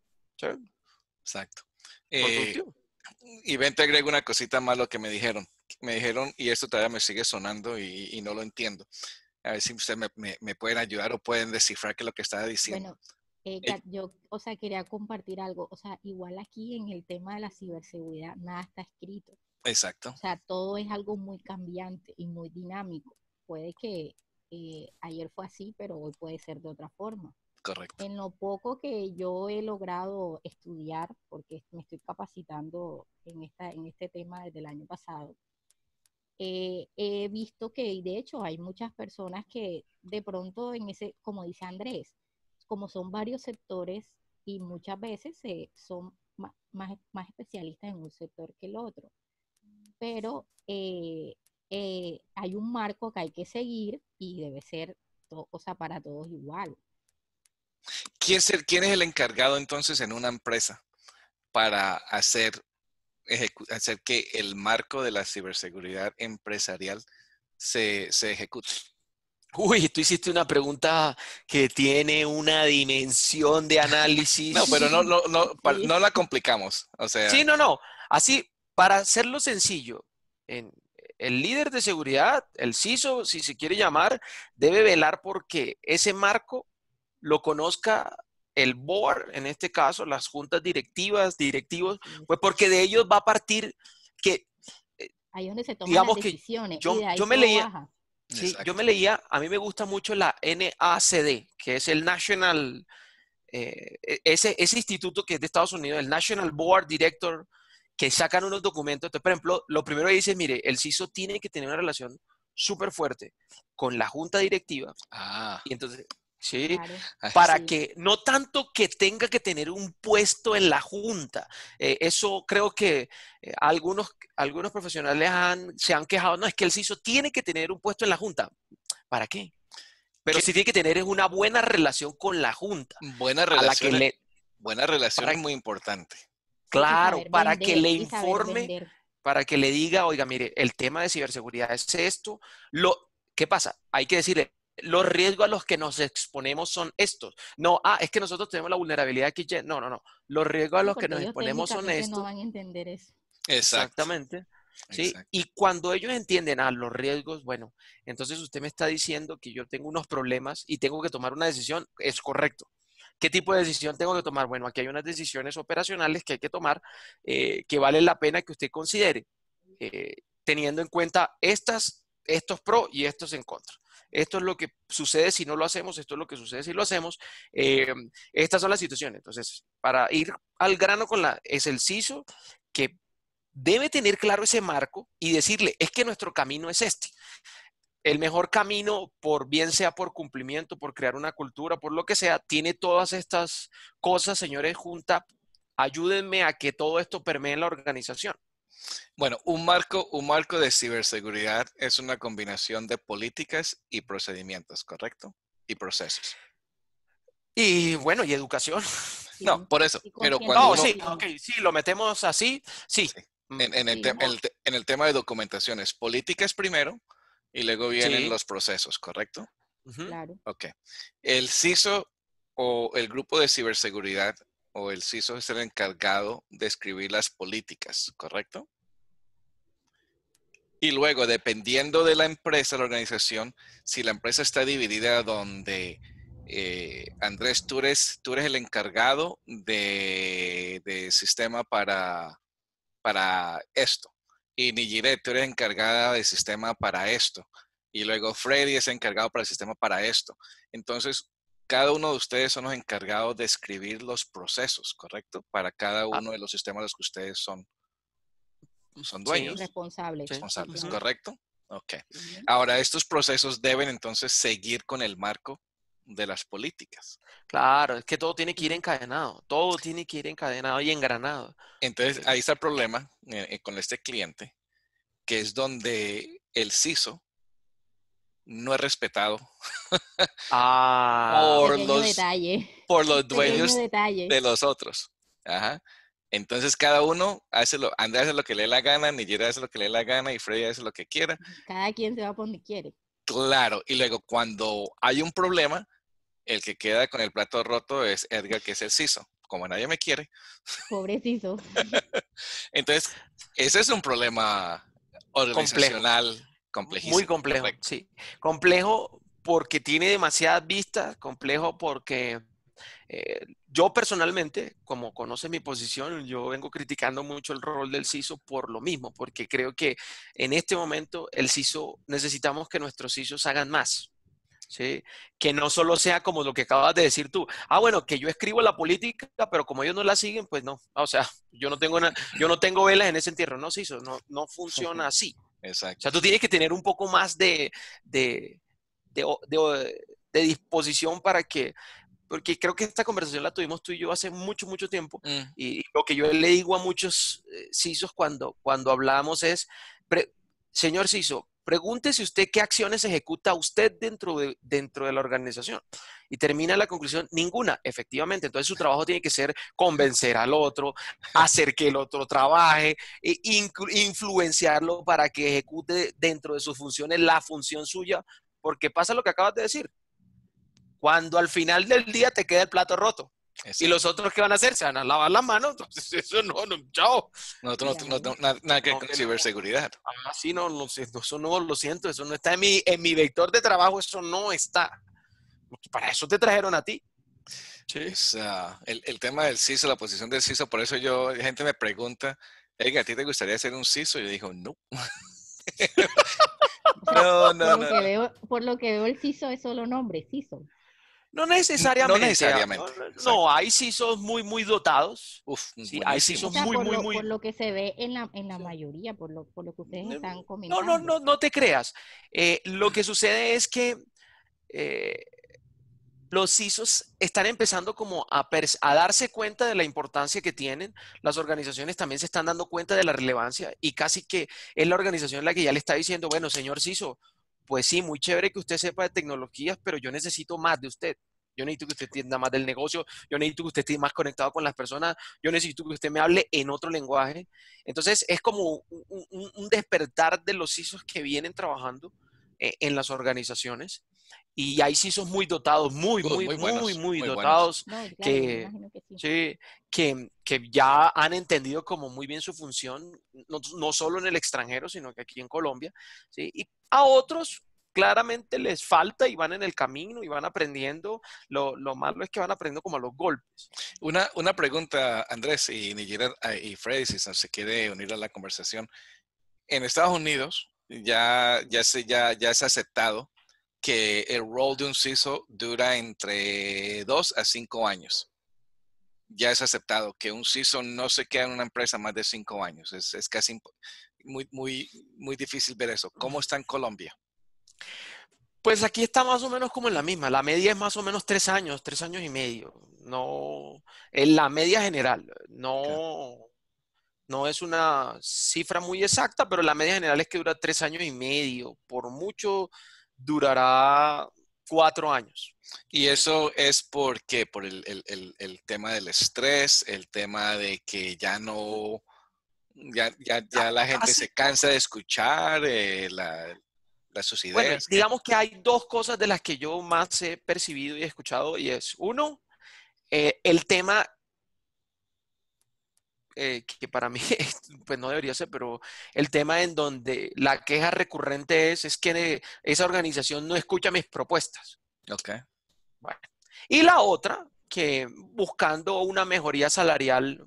Exacto. Eh, y ven, te agrego una cosita más lo que me dijeron. Me dijeron, y esto todavía me sigue sonando y, no lo entiendo. A ver si ustedes me, pueden ayudar o pueden descifrar qué es lo que estaba diciendo. Bueno, eh, eh, yo, o sea, quería compartir algo. O sea, igual aquí en el tema de la ciberseguridad, nada está escrito. Exacto. O sea, todo es algo muy cambiante y muy dinámico. Puede que eh, ayer fue así, pero hoy puede ser de otra forma. Correcto. En lo poco que yo he logrado estudiar, porque me estoy capacitando en, esta, en este tema desde el año pasado, he visto que, de hecho, hay muchas personas que de pronto en ese, como dice Andrés, como son varios sectores y muchas veces son más, especialistas en un sector que el otro. Pero eh, eh, hay un marco que hay que seguir y debe ser, para todos igual. ¿Quién, es el encargado entonces en una empresa para hacer, hacer que el marco de la ciberseguridad empresarial se, se ejecute? Uy, tú hiciste una pregunta que tiene una dimensión de análisis. No, pero no, la complicamos. O sea... Sí, no, no. Así, para hacerlo sencillo, el líder de seguridad, el CISO, si se quiere llamar, debe velar porque ese marco lo conozca el board, en este caso, las juntas directivas, directivos, pues porque de ellos va a partir que... Eh, ahí es donde se toman las decisiones. yo, me leía... Sí, yo me leía, a mí me gusta mucho la NACD, que es el National, eh, e, ese, instituto que es de Estados Unidos, el National Board Director, que sacan unos documentos. Entonces, por ejemplo, lo primero que dice, mire, el CISO tiene que tener una relación súper fuerte con la junta directiva. Ah. Y entonces, ¿sí? Para que no tanto que tenga que tener un puesto en la junta. Eh, eso creo que eh, algunos, algunos profesionales se han quejado, no, es que el CISO tiene que tener un puesto en la junta. ¿Para qué? Pero sí tiene que tener es una buena relación con la junta. Buena relación. buena relación es muy importante. Claro, para que le informe, para que le diga, oiga, mire, el tema de ciberseguridad es esto. Lo, ¿Qué pasa? Hay que decirle, los riesgos a los que nos exponemos son estos. No, ah, es que nosotros tenemos la vulnerabilidad aquí. No, no, no. Los riesgos a los que nos exponemos son estos. No van a entender eso. Exactamente. ¿sí? Y cuando ellos entienden ah, los riesgos, bueno, entonces usted me está diciendo que yo tengo unos problemas y tengo que tomar una decisión, es correcto. ¿Qué tipo de decisión tengo que tomar? Bueno, aquí hay unas decisiones operacionales que hay que tomar eh, que vale la pena que usted considere, eh, teniendo en cuenta estas esto es pro y esto es en contra. Esto es lo que sucede si no lo hacemos, esto es lo que sucede si lo hacemos. Eh, estas son las situaciones. Entonces, para ir al grano con la, es el CISO que debe tener claro ese marco y decirle, es que nuestro camino es este. El mejor camino, por bien sea por cumplimiento, por crear una cultura, por lo que sea, tiene todas estas cosas, señores, junta. Ayúdenme a que todo esto permee en la organización. Bueno, un marco, un marco de ciberseguridad es una combinación de políticas y procedimientos, ¿correcto? Y procesos. Y bueno, y educación. No, por eso. Pero cuando no, sí, sí, lo metemos así, sí. En, el tema de documentaciones, políticas primero y luego vienen los procesos, ¿correcto? Claro. Ok. El CISO o el grupo de ciberseguridad el CISO es el encargado de escribir las políticas, ¿correcto? Y luego, dependiendo de la empresa, la organización, si la empresa está dividida donde eh, Andrés, tú eres, tú el encargado de, sistema para, para esto. Y ni tú eres encargada de sistema para esto. Y luego Freddy es encargado para el sistema para esto. Entonces, cada uno de ustedes son los encargados de escribir los procesos, ¿correcto? Para cada ah. uno de los sistemas los que ustedes son, son dueños. Sí, responsables. Responsables, ¿correcto? Ok. Ahora, estos procesos deben entonces seguir con el marco de las políticas. Claro, es que todo tiene que ir mm. encadenado, todo tiene que ir encadenado y engranado. Entonces, eh, ahí está el eh. problema eh, con este cliente, que es donde el CISO no es respetado ah. por, los, dueños de los otros. Entonces cada uno hace lo, Andrés hace lo que le dé la gana, Nigel hace lo que le dé la gana y Freddy hace lo que quiera. Cada quien se va por donde quiere. Claro, y luego cuando hay un problema, el que queda con el plato roto es Edgar, que es el CISO. Como nadie me quiere. Pobre CISO. Entonces, ese es un problema organizacional muy complejo, sí. Complejo porque tiene demasiadas vistas, complejo porque eh, yo personalmente, como conoce mi posición, yo vengo criticando mucho el rol del CISO por lo mismo, porque creo que en este momento el CISO, necesitamos que nuestros CISOs hagan más. Que no solo sea como lo que acabas de decir tú. Ah, bueno, que yo escribo la política, pero como ellos no la siguen, pues no. O sea, yo no tengo, yo no tengo velas en ese entierro. No, CISO, no, no funciona así. Exacto. O sea, tú tienes que tener un poco más de, de, disposición para que, porque creo que esta conversación la tuvimos tú y yo hace mucho, mucho tiempo, mm. y, lo que yo le digo a muchos CISOs eh, cuando, cuando hablamos es, señor CISO, Pregúntese usted qué acciones ejecuta usted dentro de, dentro de la organización. Y termina la conclusión, ninguna, efectivamente. Entonces su trabajo tiene que ser convencer al otro, hacer que el otro trabaje, e influenciarlo para que ejecute dentro de sus funciones la función suya, porque pasa lo que acabas de decir. Cuando al final del día te queda el plato roto. Y los otros, que van a hacer? Se van a lavar las manos. Entonces, eso no, no chao. no, no, nada, que con ciberseguridad. Ah, sí, no, lo, eso no, lo siento, eso no está en mi, en mi vector de trabajo, eso no está. Para eso te trajeron a ti. Sí. el, el, tema del CISO, la posición del CISO, por eso yo, gente me pregunta, ¿a ti te gustaría ser un CISO? Yo digo, no. no, no, por Lo que por lo que veo, el CISO es solo nombre, CISO. No necesariamente. No, necesariamente. no muy, muy dotados. Uf, sí, sí muy, muy, Por lo que se ve en la, en la mayoría, por lo, por lo que ustedes están comentando. No, no, no, no te creas. Eh, lo que sucede es que eh, los CISOs están empezando como a, a, darse cuenta de la importancia que tienen. Las organizaciones también se están dando cuenta de la relevancia y casi que es la organización la que ya le está diciendo, bueno, señor CISO, pues sí, muy chévere que usted sepa de tecnologías, pero yo necesito más de usted. Yo necesito que usted entienda más del negocio, yo necesito que usted esté más conectado con las personas, yo necesito que usted me hable en otro lenguaje. Entonces es como un, despertar de los ISOs que vienen trabajando eh, en las organizaciones y ahí sí son muy dotados, muy, muy, muy, muy, dotados, que, ya han entendido como muy bien su función, no, solo en el extranjero, sino que aquí en Colombia, y a otros claramente les falta y van en el camino y van aprendiendo, lo, malo es que van aprendiendo como los golpes. Una, pregunta, Andrés y Nigeria ah, y Freddy, si se quiere unir a la conversación. En Estados Unidos ya, ya, se, ya, ya es aceptado que el rol de un CISO dura entre dos a cinco años. Ya es aceptado que un CISO no se queda en una empresa más de cinco años. Es, casi muy, muy, muy difícil ver eso. ¿Cómo está en Colombia? Pues aquí está más o menos como en la misma. La media es más o menos tres años, tres años y medio. No, en la media general. No, no es una cifra muy exacta, pero la media general es que dura tres años y medio. Por mucho, durará cuatro años. Y eso es porque por el, el, el, tema del estrés, el tema de que ya no, ya, la gente se cansa de escuchar eh, la, Bueno, digamos que hay dos cosas de las que yo más he percibido y escuchado y es, uno, eh, el tema eh, que para mí pues no debería ser, pero el tema en donde la queja recurrente es, es que esa organización no escucha mis propuestas. Ok. Bueno. Y la otra, que buscando una mejoría salarial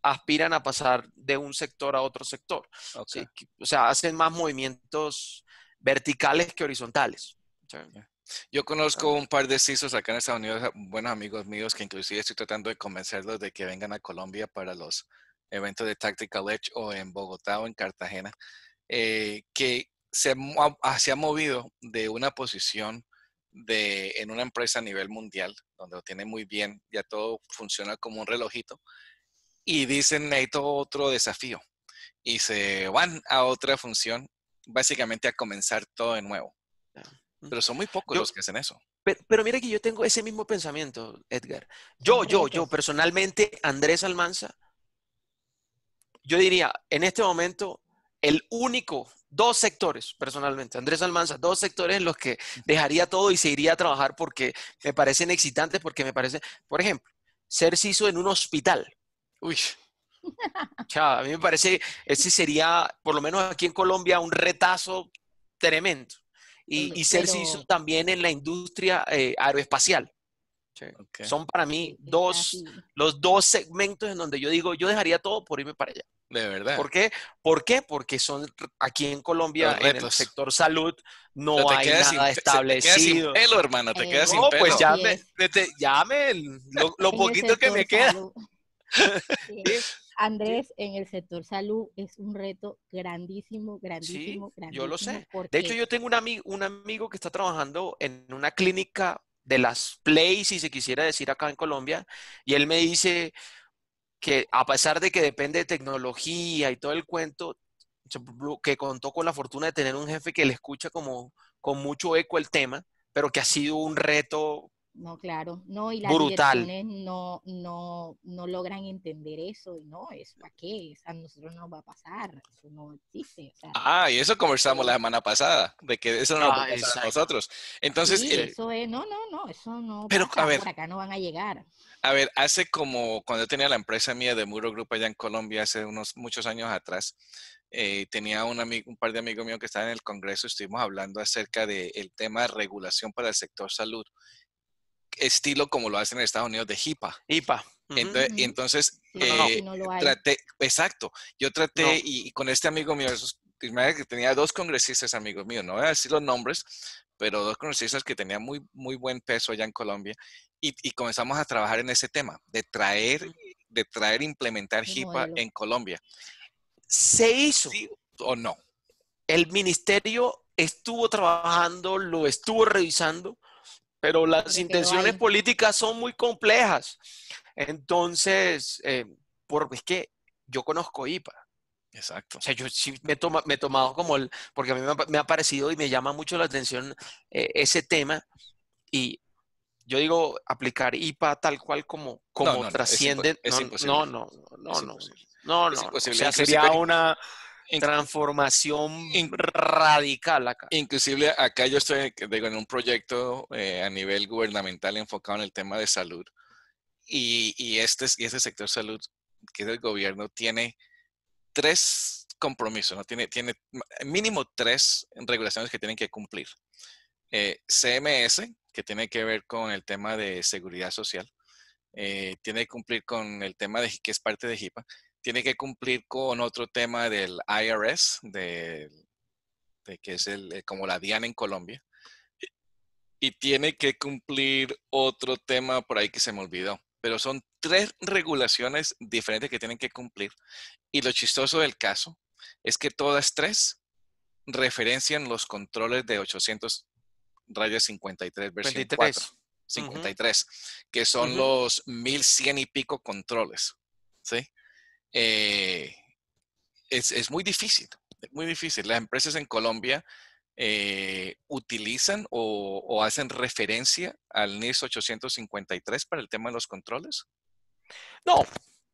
aspiran a pasar de un sector a otro sector. O sea, hacen más movimientos verticales que horizontales. Yo conozco un par de CISOs acá en Estados Unidos, buenos amigos míos, que inclusive estoy tratando de convencerlos de que vengan a Colombia para los eventos de Tactical Edge o en Bogotá o en Cartagena, eh, que ah, se ha, movido de una posición de, en una empresa a nivel mundial, donde lo tiene muy bien, ya todo funciona como un relojito, y dicen, todo otro desafío. Y se van a otra función, básicamente a comenzar todo de nuevo. Pero son muy pocos los que hacen eso. Pero, mira que yo tengo ese mismo pensamiento, Edgar. Yo, yo, yo, personalmente, Andrés Almanza, yo diría, en este momento, el único, dos sectores, personalmente, Andrés Almanza, dos sectores en los que dejaría todo y se iría a trabajar porque me parecen excitantes, porque me parece, por ejemplo, ser CISO en un hospital. Uy, Chao, a mí me parece, ese sería, por lo menos aquí en Colombia, un retazo tremendo. Em, y, y también en la industria eh, aeroespacial. Son para mí dos, los dos segmentos en donde yo digo, yo dejaría todo por irme para allá. De verdad. ¿Por qué? ¿Por qué? Porque son aquí en Colombia, en el sector salud, no, hay nada establecido. Te sin hermano, te eh, quedas no, pues pelo. pues llame llame lo, poquito que me queda. Sí. Andrés, en el sector salud es un reto grandísimo, grandísimo, grandísimo. Yo lo sé. De hecho, yo tengo un, amigo, un amigo que está trabajando en una clínica de las play, si se quisiera decir acá en Colombia, y él me dice que a pesar de que depende de tecnología y todo el cuento, que contó con la fortuna de tener un jefe que le escucha como con mucho eco el tema, pero que ha sido un reto no, claro, no, y las Brutal. no, logran entender eso, y no, es para qué, a nosotros no nos va a pasar, eso no existe. ah, y eso conversamos la semana pasada, de que eso no va a ah, pasar a nosotros. Entonces, eso es, no, no, no, eso no, pero a ver, por acá no van a llegar. A ver, hace como cuando yo tenía la empresa mía de Muro Group allá en Colombia, hace unos muchos años atrás, eh, tenía un, amigo, un par de amigos míos que estaban en el Congreso, estuvimos hablando acerca del tema de regulación para el sector salud estilo como lo hacen en Estados Unidos de HIPAA. HIPAA. Entonces, entonces eh, traté, exacto, yo traté y, con este amigo mío, que tenía dos congresistas amigos míos, no voy a decir los nombres, pero dos congresistas que tenían muy, muy buen peso allá en Colombia y, comenzamos a trabajar en ese tema de traer, de traer, e implementar HIPAA en Colombia. ¿Se hizo? o no? El ministerio estuvo trabajando, lo estuvo revisando pero las intenciones políticas son muy complejas. Entonces, eh, por, es que yo conozco IPA. Exacto. O sea, yo sí me, he tomado como el, porque a mí me, ha, parecido y me llama mucho la atención eh, ese tema y yo digo aplicar IPA tal cual como, como no, trasciende. No, no, no, no, no, no, sería una transformación radical acá. Inclusive acá yo estoy digo, en un proyecto eh, a nivel gubernamental enfocado en el tema de salud y, este, este, sector salud que es el gobierno tiene tres compromisos, ¿no? tiene, mínimo tres regulaciones que tienen que cumplir. Eh, CMS, que tiene que ver con el tema de seguridad social, eh, tiene que cumplir con el tema de que es parte de HIPAA tiene que cumplir con otro tema del IRS, de, que es el, eh, como la DIAN en Colombia. Y tiene que cumplir otro tema por ahí que se me olvidó. Pero son tres regulaciones diferentes que tienen que cumplir. Y lo chistoso del caso es que todas tres referencian los controles de 800 rayas 53 versión 4, 53, que son los 1100 y pico controles. ¿Sí? Eh, es, muy difícil, muy difícil. Las empresas en Colombia eh, utilizan o, hacen referencia al NIS 853 para el tema de los controles. No,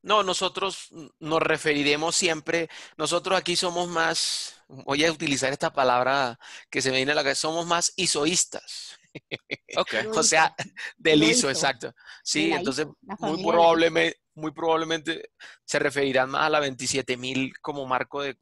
no, nosotros nos referiremos siempre, nosotros aquí somos más, voy a utilizar esta palabra que se me viene a la cabeza, somos más isoístas. o sea, del ISO, exacto. Sí, entonces muy probablemente, muy probablemente se referirán a la 27.000 como marco de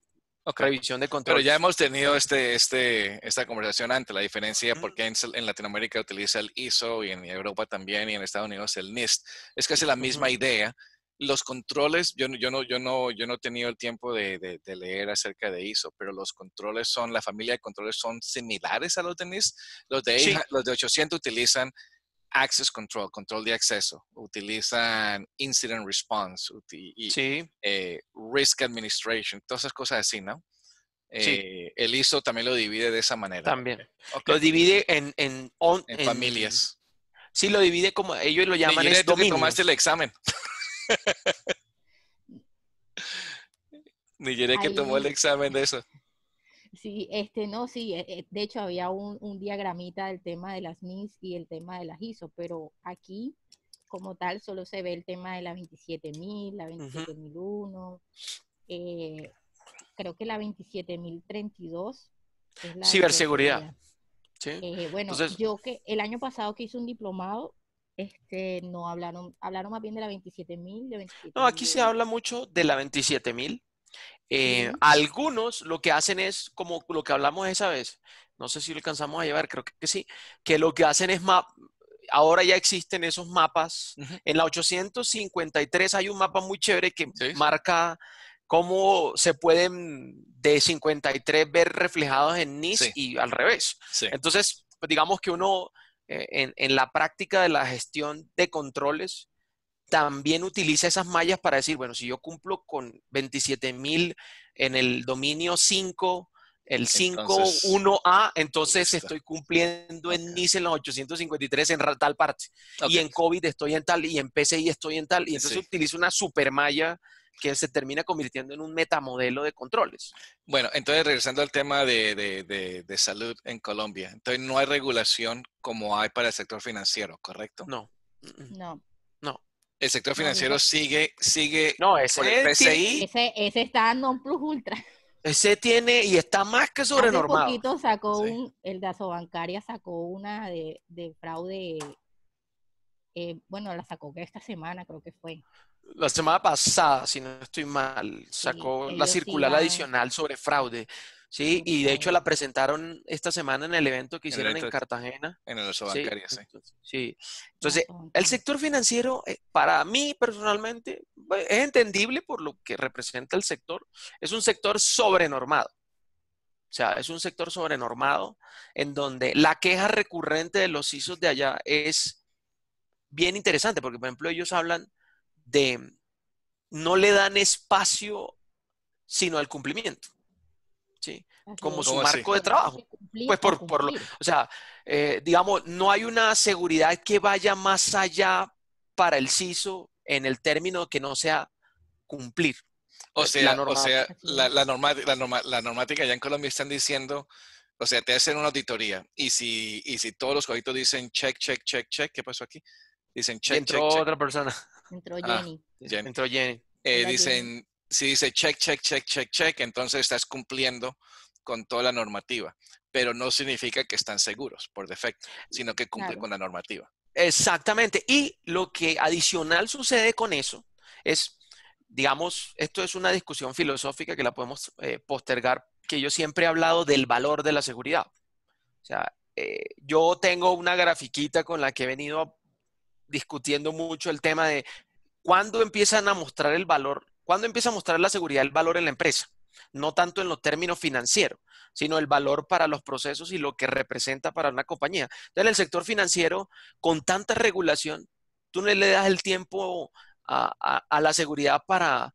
revisión de control. Pero ya hemos tenido este, este, esta conversación antes, la diferencia mm. porque en, Latinoamérica utiliza el ISO y en Europa también y en Estados Unidos el NIST. Es casi la misma idea. Los controles, yo, yo, no, yo, no, yo no he tenido el tiempo de, leer acerca de ISO, pero los controles son, la familia de controles son similares a los de NIST. Los de, los de 800 utilizan access control, control de acceso, utilizan incident response eh, risk administration, todas esas cosas así, ¿no? sí. Eh, el ISO también lo divide de esa manera. También. Lo divide en... En, familias. sí, lo divide como ellos lo llaman. Ni tú que tomaste el examen. Ni que tomó el examen de eso. Sí, este, no, sí, eh, eh, de hecho había un, diagramita del tema de las MIS y el tema de las ISO, pero aquí como tal solo se ve el tema de la 27000, la 27001, eh, creo que la 27032. Ciberseguridad. Eh, bueno, yo que el año pasado que hice un diplomado, este, no hablaron, hablaron más bien de la 27000. No, aquí se habla mucho de la 27000, eh, algunos lo que hacen es, como lo que hablamos esa vez, no sé si lo alcanzamos a llevar, creo que sí, que lo que hacen es map, ahora ya existen esos mapas. En la 853 hay un mapa muy chévere que marca cómo se pueden de 53 ver reflejados en NIS y al revés. Entonces, pues, digamos que uno eh, en, la práctica de la gestión de controles también utiliza esas mallas para decir, bueno, si yo cumplo con 27 mil en el dominio 5, el 5.1a, entonces, estoy cumpliendo en NICE en los 853 en tal parte. Y en COVID estoy en tal, y en PCI estoy en tal. Y entonces utiliza utilizo una malla que se termina convirtiendo en un metamodelo de controles. Bueno, entonces regresando al tema de, de salud en Colombia, entonces no hay regulación como hay para el sector financiero, ¿correcto? No. Mm, mm. No. No. El sector financiero sigue, sigue. No, ese, el PCI, ese, está está un plus ultra. Ese tiene y está más que sobrenormado. Hace poquito sacó un, el de Bancaria sacó una de, fraude. Eh, bueno, la sacó esta semana creo que fue. La semana pasada, si no estoy mal, sacó la circular adicional sobre fraude. Sí, y de hecho la presentaron esta semana en el evento que hicieron en, Cartagena. En el Oso Bancaria, sí. Sí. Entonces, ah, el sector financiero, eh, para mí personalmente, es entendible por lo que representa el sector. Es un sector sobrenormado. O sea, es un sector sobrenormado en donde la queja recurrente de los ISOs de allá es bien interesante, porque por ejemplo ellos hablan de no le dan espacio sino al cumplimiento. ¿sí? Como su marco de trabajo. Pues por, por lo, o sea, eh, digamos, no hay una seguridad que vaya más allá para el CISO en el término que no sea cumplir. O eh, sea, la, o sea, la, norma, la, norma, normática ya en Colombia están diciendo, o sea, te hacen una auditoría y si, y si todos los cojitos dicen check, check, check, check, ¿qué pasó aquí? Dicen check, check, otra persona. Entró ah, Jenny. Jenny. Entró Jenny. Eh, dicen si dice check, check, check, check, check, entonces estás cumpliendo con toda la normativa, pero no significa que están seguros por defecto, sino que cumplen con la normativa. Exactamente. Y lo que adicional sucede con eso es, digamos, esto es una discusión filosófica que la podemos eh, postergar, que yo siempre he hablado del valor de la seguridad. O sea, eh, yo tengo una grafiquita con la que he venido discutiendo mucho el tema de cuándo empiezan a mostrar el valor ¿Cuándo empieza a mostrar la seguridad el valor en la empresa? No tanto en los términos financieros, sino el valor para los procesos y lo que representa para una compañía. Entonces, en el sector financiero, con tanta regulación, tú no le das el tiempo a, la seguridad para,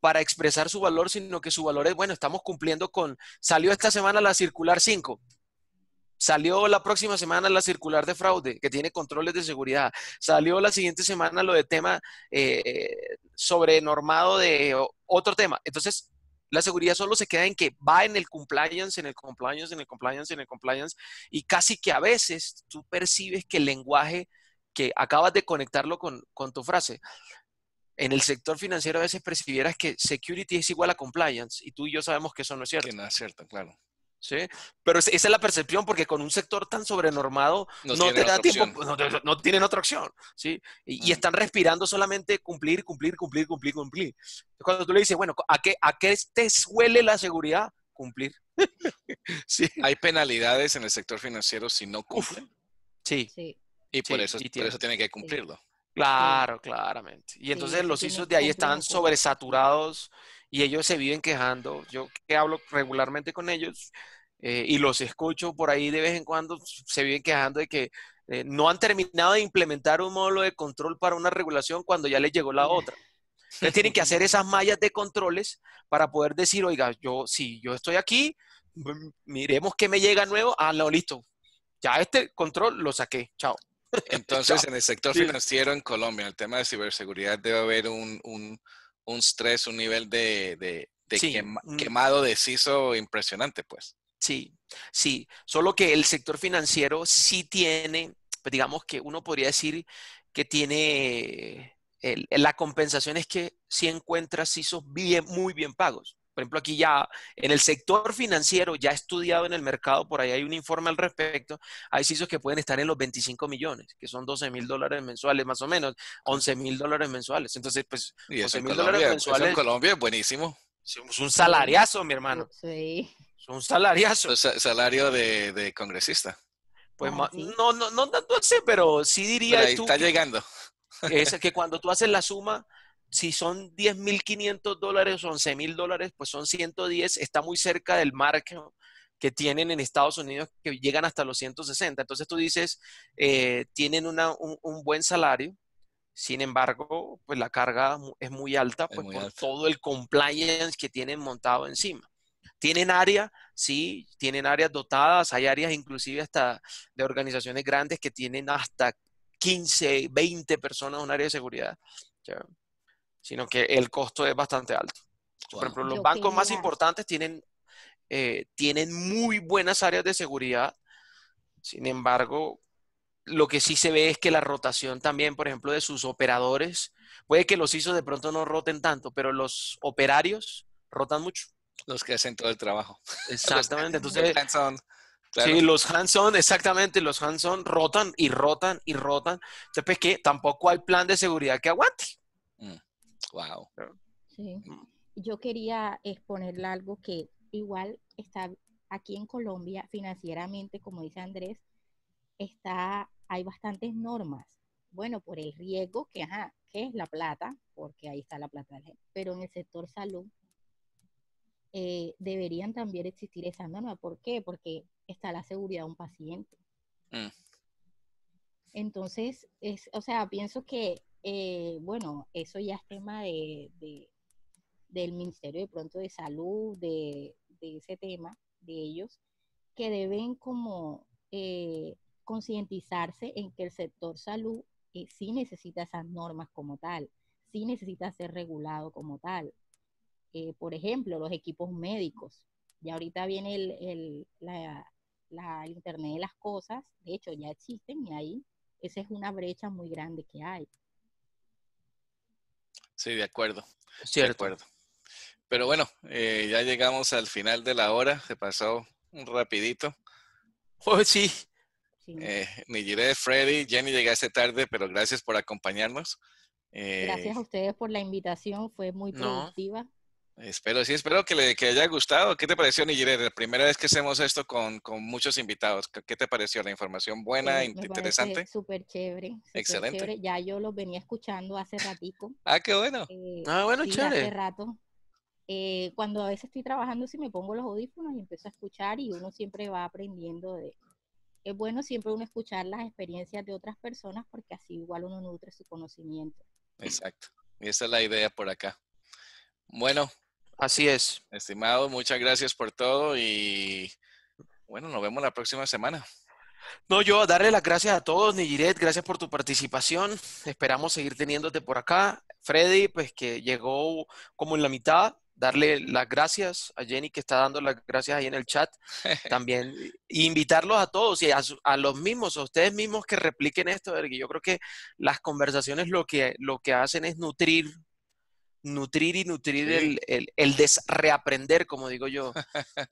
para expresar su valor, sino que su valor es, bueno, estamos cumpliendo con, salió esta semana la circular 5, Salió la próxima semana la circular de fraude, que tiene controles de seguridad. Salió la siguiente semana lo de tema eh, sobre normado de otro tema. Entonces, la seguridad solo se queda en que va en el compliance, en el compliance, en el compliance, en el compliance, y casi que a veces tú percibes que el lenguaje que acabas de conectarlo con, con tu frase, en el sector financiero a veces percibieras que security es igual a compliance, y tú y yo sabemos que eso no es cierto. Que no es cierto, claro. Pero esa es la percepción porque con un sector tan sobrenormado no, tienen otra opción, ¿sí? Y, están respirando solamente cumplir, cumplir, cumplir, cumplir, cumplir. Cuando tú le dices, bueno, ¿a qué, a qué te suele la seguridad? Cumplir. sí. Hay penalidades en el sector financiero si no cumplen. Sí. Y por, eso, tiene, tienen que cumplirlo. Claro, claramente. Y entonces los hijos de ahí están sobresaturados y ellos se viven quejando. Yo que hablo regularmente con ellos eh, y los escucho por ahí de vez en cuando, se viven quejando de que eh, no han terminado de implementar un módulo de control para una regulación cuando ya les llegó la mm. otra. Entonces tienen que hacer esas mallas de controles para poder decir, oiga, yo sí yo estoy aquí, mm, miremos qué me llega nuevo. Ah, no, listo. Ya este control lo saqué. Chao. Entonces, en el sector financiero en Colombia, en el tema de ciberseguridad, debe haber un, un estrés, un nivel de, quemado de impresionante, pues. Sí, sí. Solo que el sector financiero sí tiene, pues, digamos que uno podría decir que tiene la compensación es que sí encuentra CISOs bien, muy bien pagos por ejemplo, aquí ya en el sector financiero, ya estudiado en el mercado, por ahí hay un informe al respecto, hay CISOs que pueden estar en los 25 millones, que son 12 mil dólares mensuales más o menos, 11 mil dólares mensuales. Entonces, pues, mil dólares mensuales. en Colombia es buenísimo. Es un salariazo, mi hermano. Sí. Es un salariazo. Es salario de, de congresista. Pues ah, no, no, no, no, sé, pero sí diría. Pero ahí está llegando. Es que cuando tú haces la suma, si son 10.500 dólares o 11.000 dólares, pues son 110, está muy cerca del marco que tienen en Estados Unidos que llegan hasta los 160. Entonces tú dices, eh, tienen una, un, buen salario, sin embargo, pues la carga es muy alta pues, por todo el compliance que tienen montado encima. Tienen área, sí, tienen áreas dotadas, hay áreas inclusive hasta de organizaciones grandes que tienen hasta 15, 20 personas en un área de seguridad sino que el costo es bastante alto. Por ejemplo, los bancos más importantes tienen, eh, tienen muy buenas áreas de seguridad, sin embargo, lo que sí se ve es que la rotación también, por ejemplo, de sus operadores, puede que los ISO de pronto no roten tanto, pero los operarios rotan mucho. Los que hacen todo el trabajo. Exactamente. Entonces, hands Sí, los hands-on, exactamente, los hands-on rotan y rotan y rotan. Entonces, pues que tampoco hay plan de seguridad que aguante. Mm. Wow. Mm. Yo quería exponerle algo que igual está aquí en Colombia, financieramente, como dice Andrés, está, hay bastantes normas. Bueno, por el riesgo que, que es la plata, porque ahí está la plata, pero en el sector salud eh, deberían también existir esas normas. ¿Por qué? Porque está la seguridad de un paciente. Mm. Entonces, es, o sea, pienso que eh, bueno, eso ya es tema de, del Ministerio de pronto de Salud, de, ese tema, de ellos, que deben como eh, concientizarse en que el sector salud eh, sí necesita esas normas como tal, sí necesita ser regulado como tal. por ejemplo, los equipos médicos. Ya ahorita viene el, la, el Internet de las Cosas, de hecho ya existen y ahí esa es una brecha muy grande que hay. Sí, de acuerdo. De acuerdo. Pero bueno, eh, ya llegamos al final de la hora, se pasó un rapidito. Oh, sí. Eh, me Freddy, Jenny, llegaste tarde, pero gracias por acompañarnos. Eh, gracias a ustedes por la invitación, fue muy productiva. Espero, sí, espero que, le, haya gustado. ¿Qué te pareció, Nigiret? La primera vez que hacemos esto con, muchos invitados. ¿Qué te pareció? ¿La información buena, e interesante? Súper chévere. Excelente. Ya yo los venía escuchando hace ratito. Ah, qué bueno. Eh, ah, bueno, chévere. Hace rato. Eh, cuando a veces estoy trabajando, si sí me pongo los audífonos y empiezo a escuchar y uno siempre va aprendiendo de... Es bueno siempre uno escuchar las experiencias de otras personas porque así igual uno nutre su conocimiento. Exacto. Y esa es la idea por acá. Bueno, así es. Estimado, muchas gracias por todo y bueno, nos vemos la próxima semana. No, yo darle las gracias a todos, Nigiret, gracias por tu participación. Esperamos seguir teniéndote por acá. Freddy, pues que llegó como en la mitad, darle las gracias a Jenny que está dando las gracias ahí en el chat también invitarlos a todos y a, los mismos a ustedes mismos que repliquen esto porque yo creo que las conversaciones lo que lo que hacen es nutrir nutrir y nutrir el, el, desreaprender, como digo yo.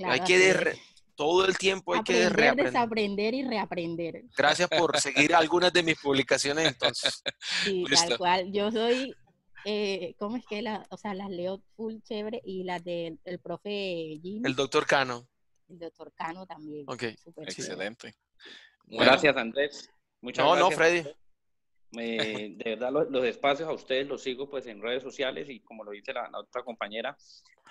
hay que todo el tiempo hay que reaprender. desaprender y reaprender. Gracias por seguir algunas de mis publicaciones entonces. tal cual. Yo soy, eh, ¿cómo es que las, o sea, las leo full chévere y las del el profe Jimmy. El doctor Cano. El doctor Cano también. Ok, excelente. Gracias Andrés. Muchas no, no, Freddy. Eh, de verdad, los, espacios a ustedes los sigo pues en redes sociales y como lo dice la, otra compañera,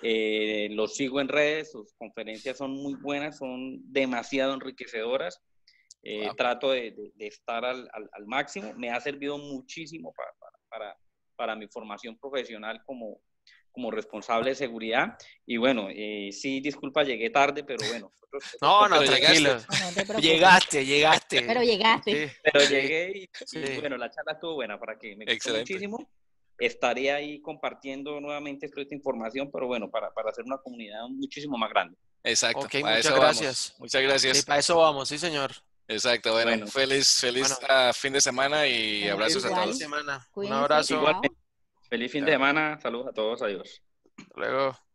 eh, los sigo en redes, sus conferencias son muy buenas, son demasiado enriquecedoras. Eh, trato de, estar al, máximo. Me ha servido muchísimo para, para, para mi formación profesional como, como responsable de seguridad. Y bueno, eh, sí, disculpa, llegué tarde, pero bueno. no, no, tranquilo. llegaste, llegaste. Pero llegaste. Pero llegué y, bueno, la charla estuvo buena para que me gustó muchísimo. Estaré ahí compartiendo nuevamente esta información, pero bueno, para, para hacer una comunidad muchísimo más grande. Exacto. muchas gracias. Muchas gracias. Y para eso vamos, sí, señor. Exacto, bueno, feliz, feliz ah, fin de semana y abrazos a todos. Un abrazo. Igualmente. Feliz fin de semana. Saludos a todos. Adiós. Hasta luego.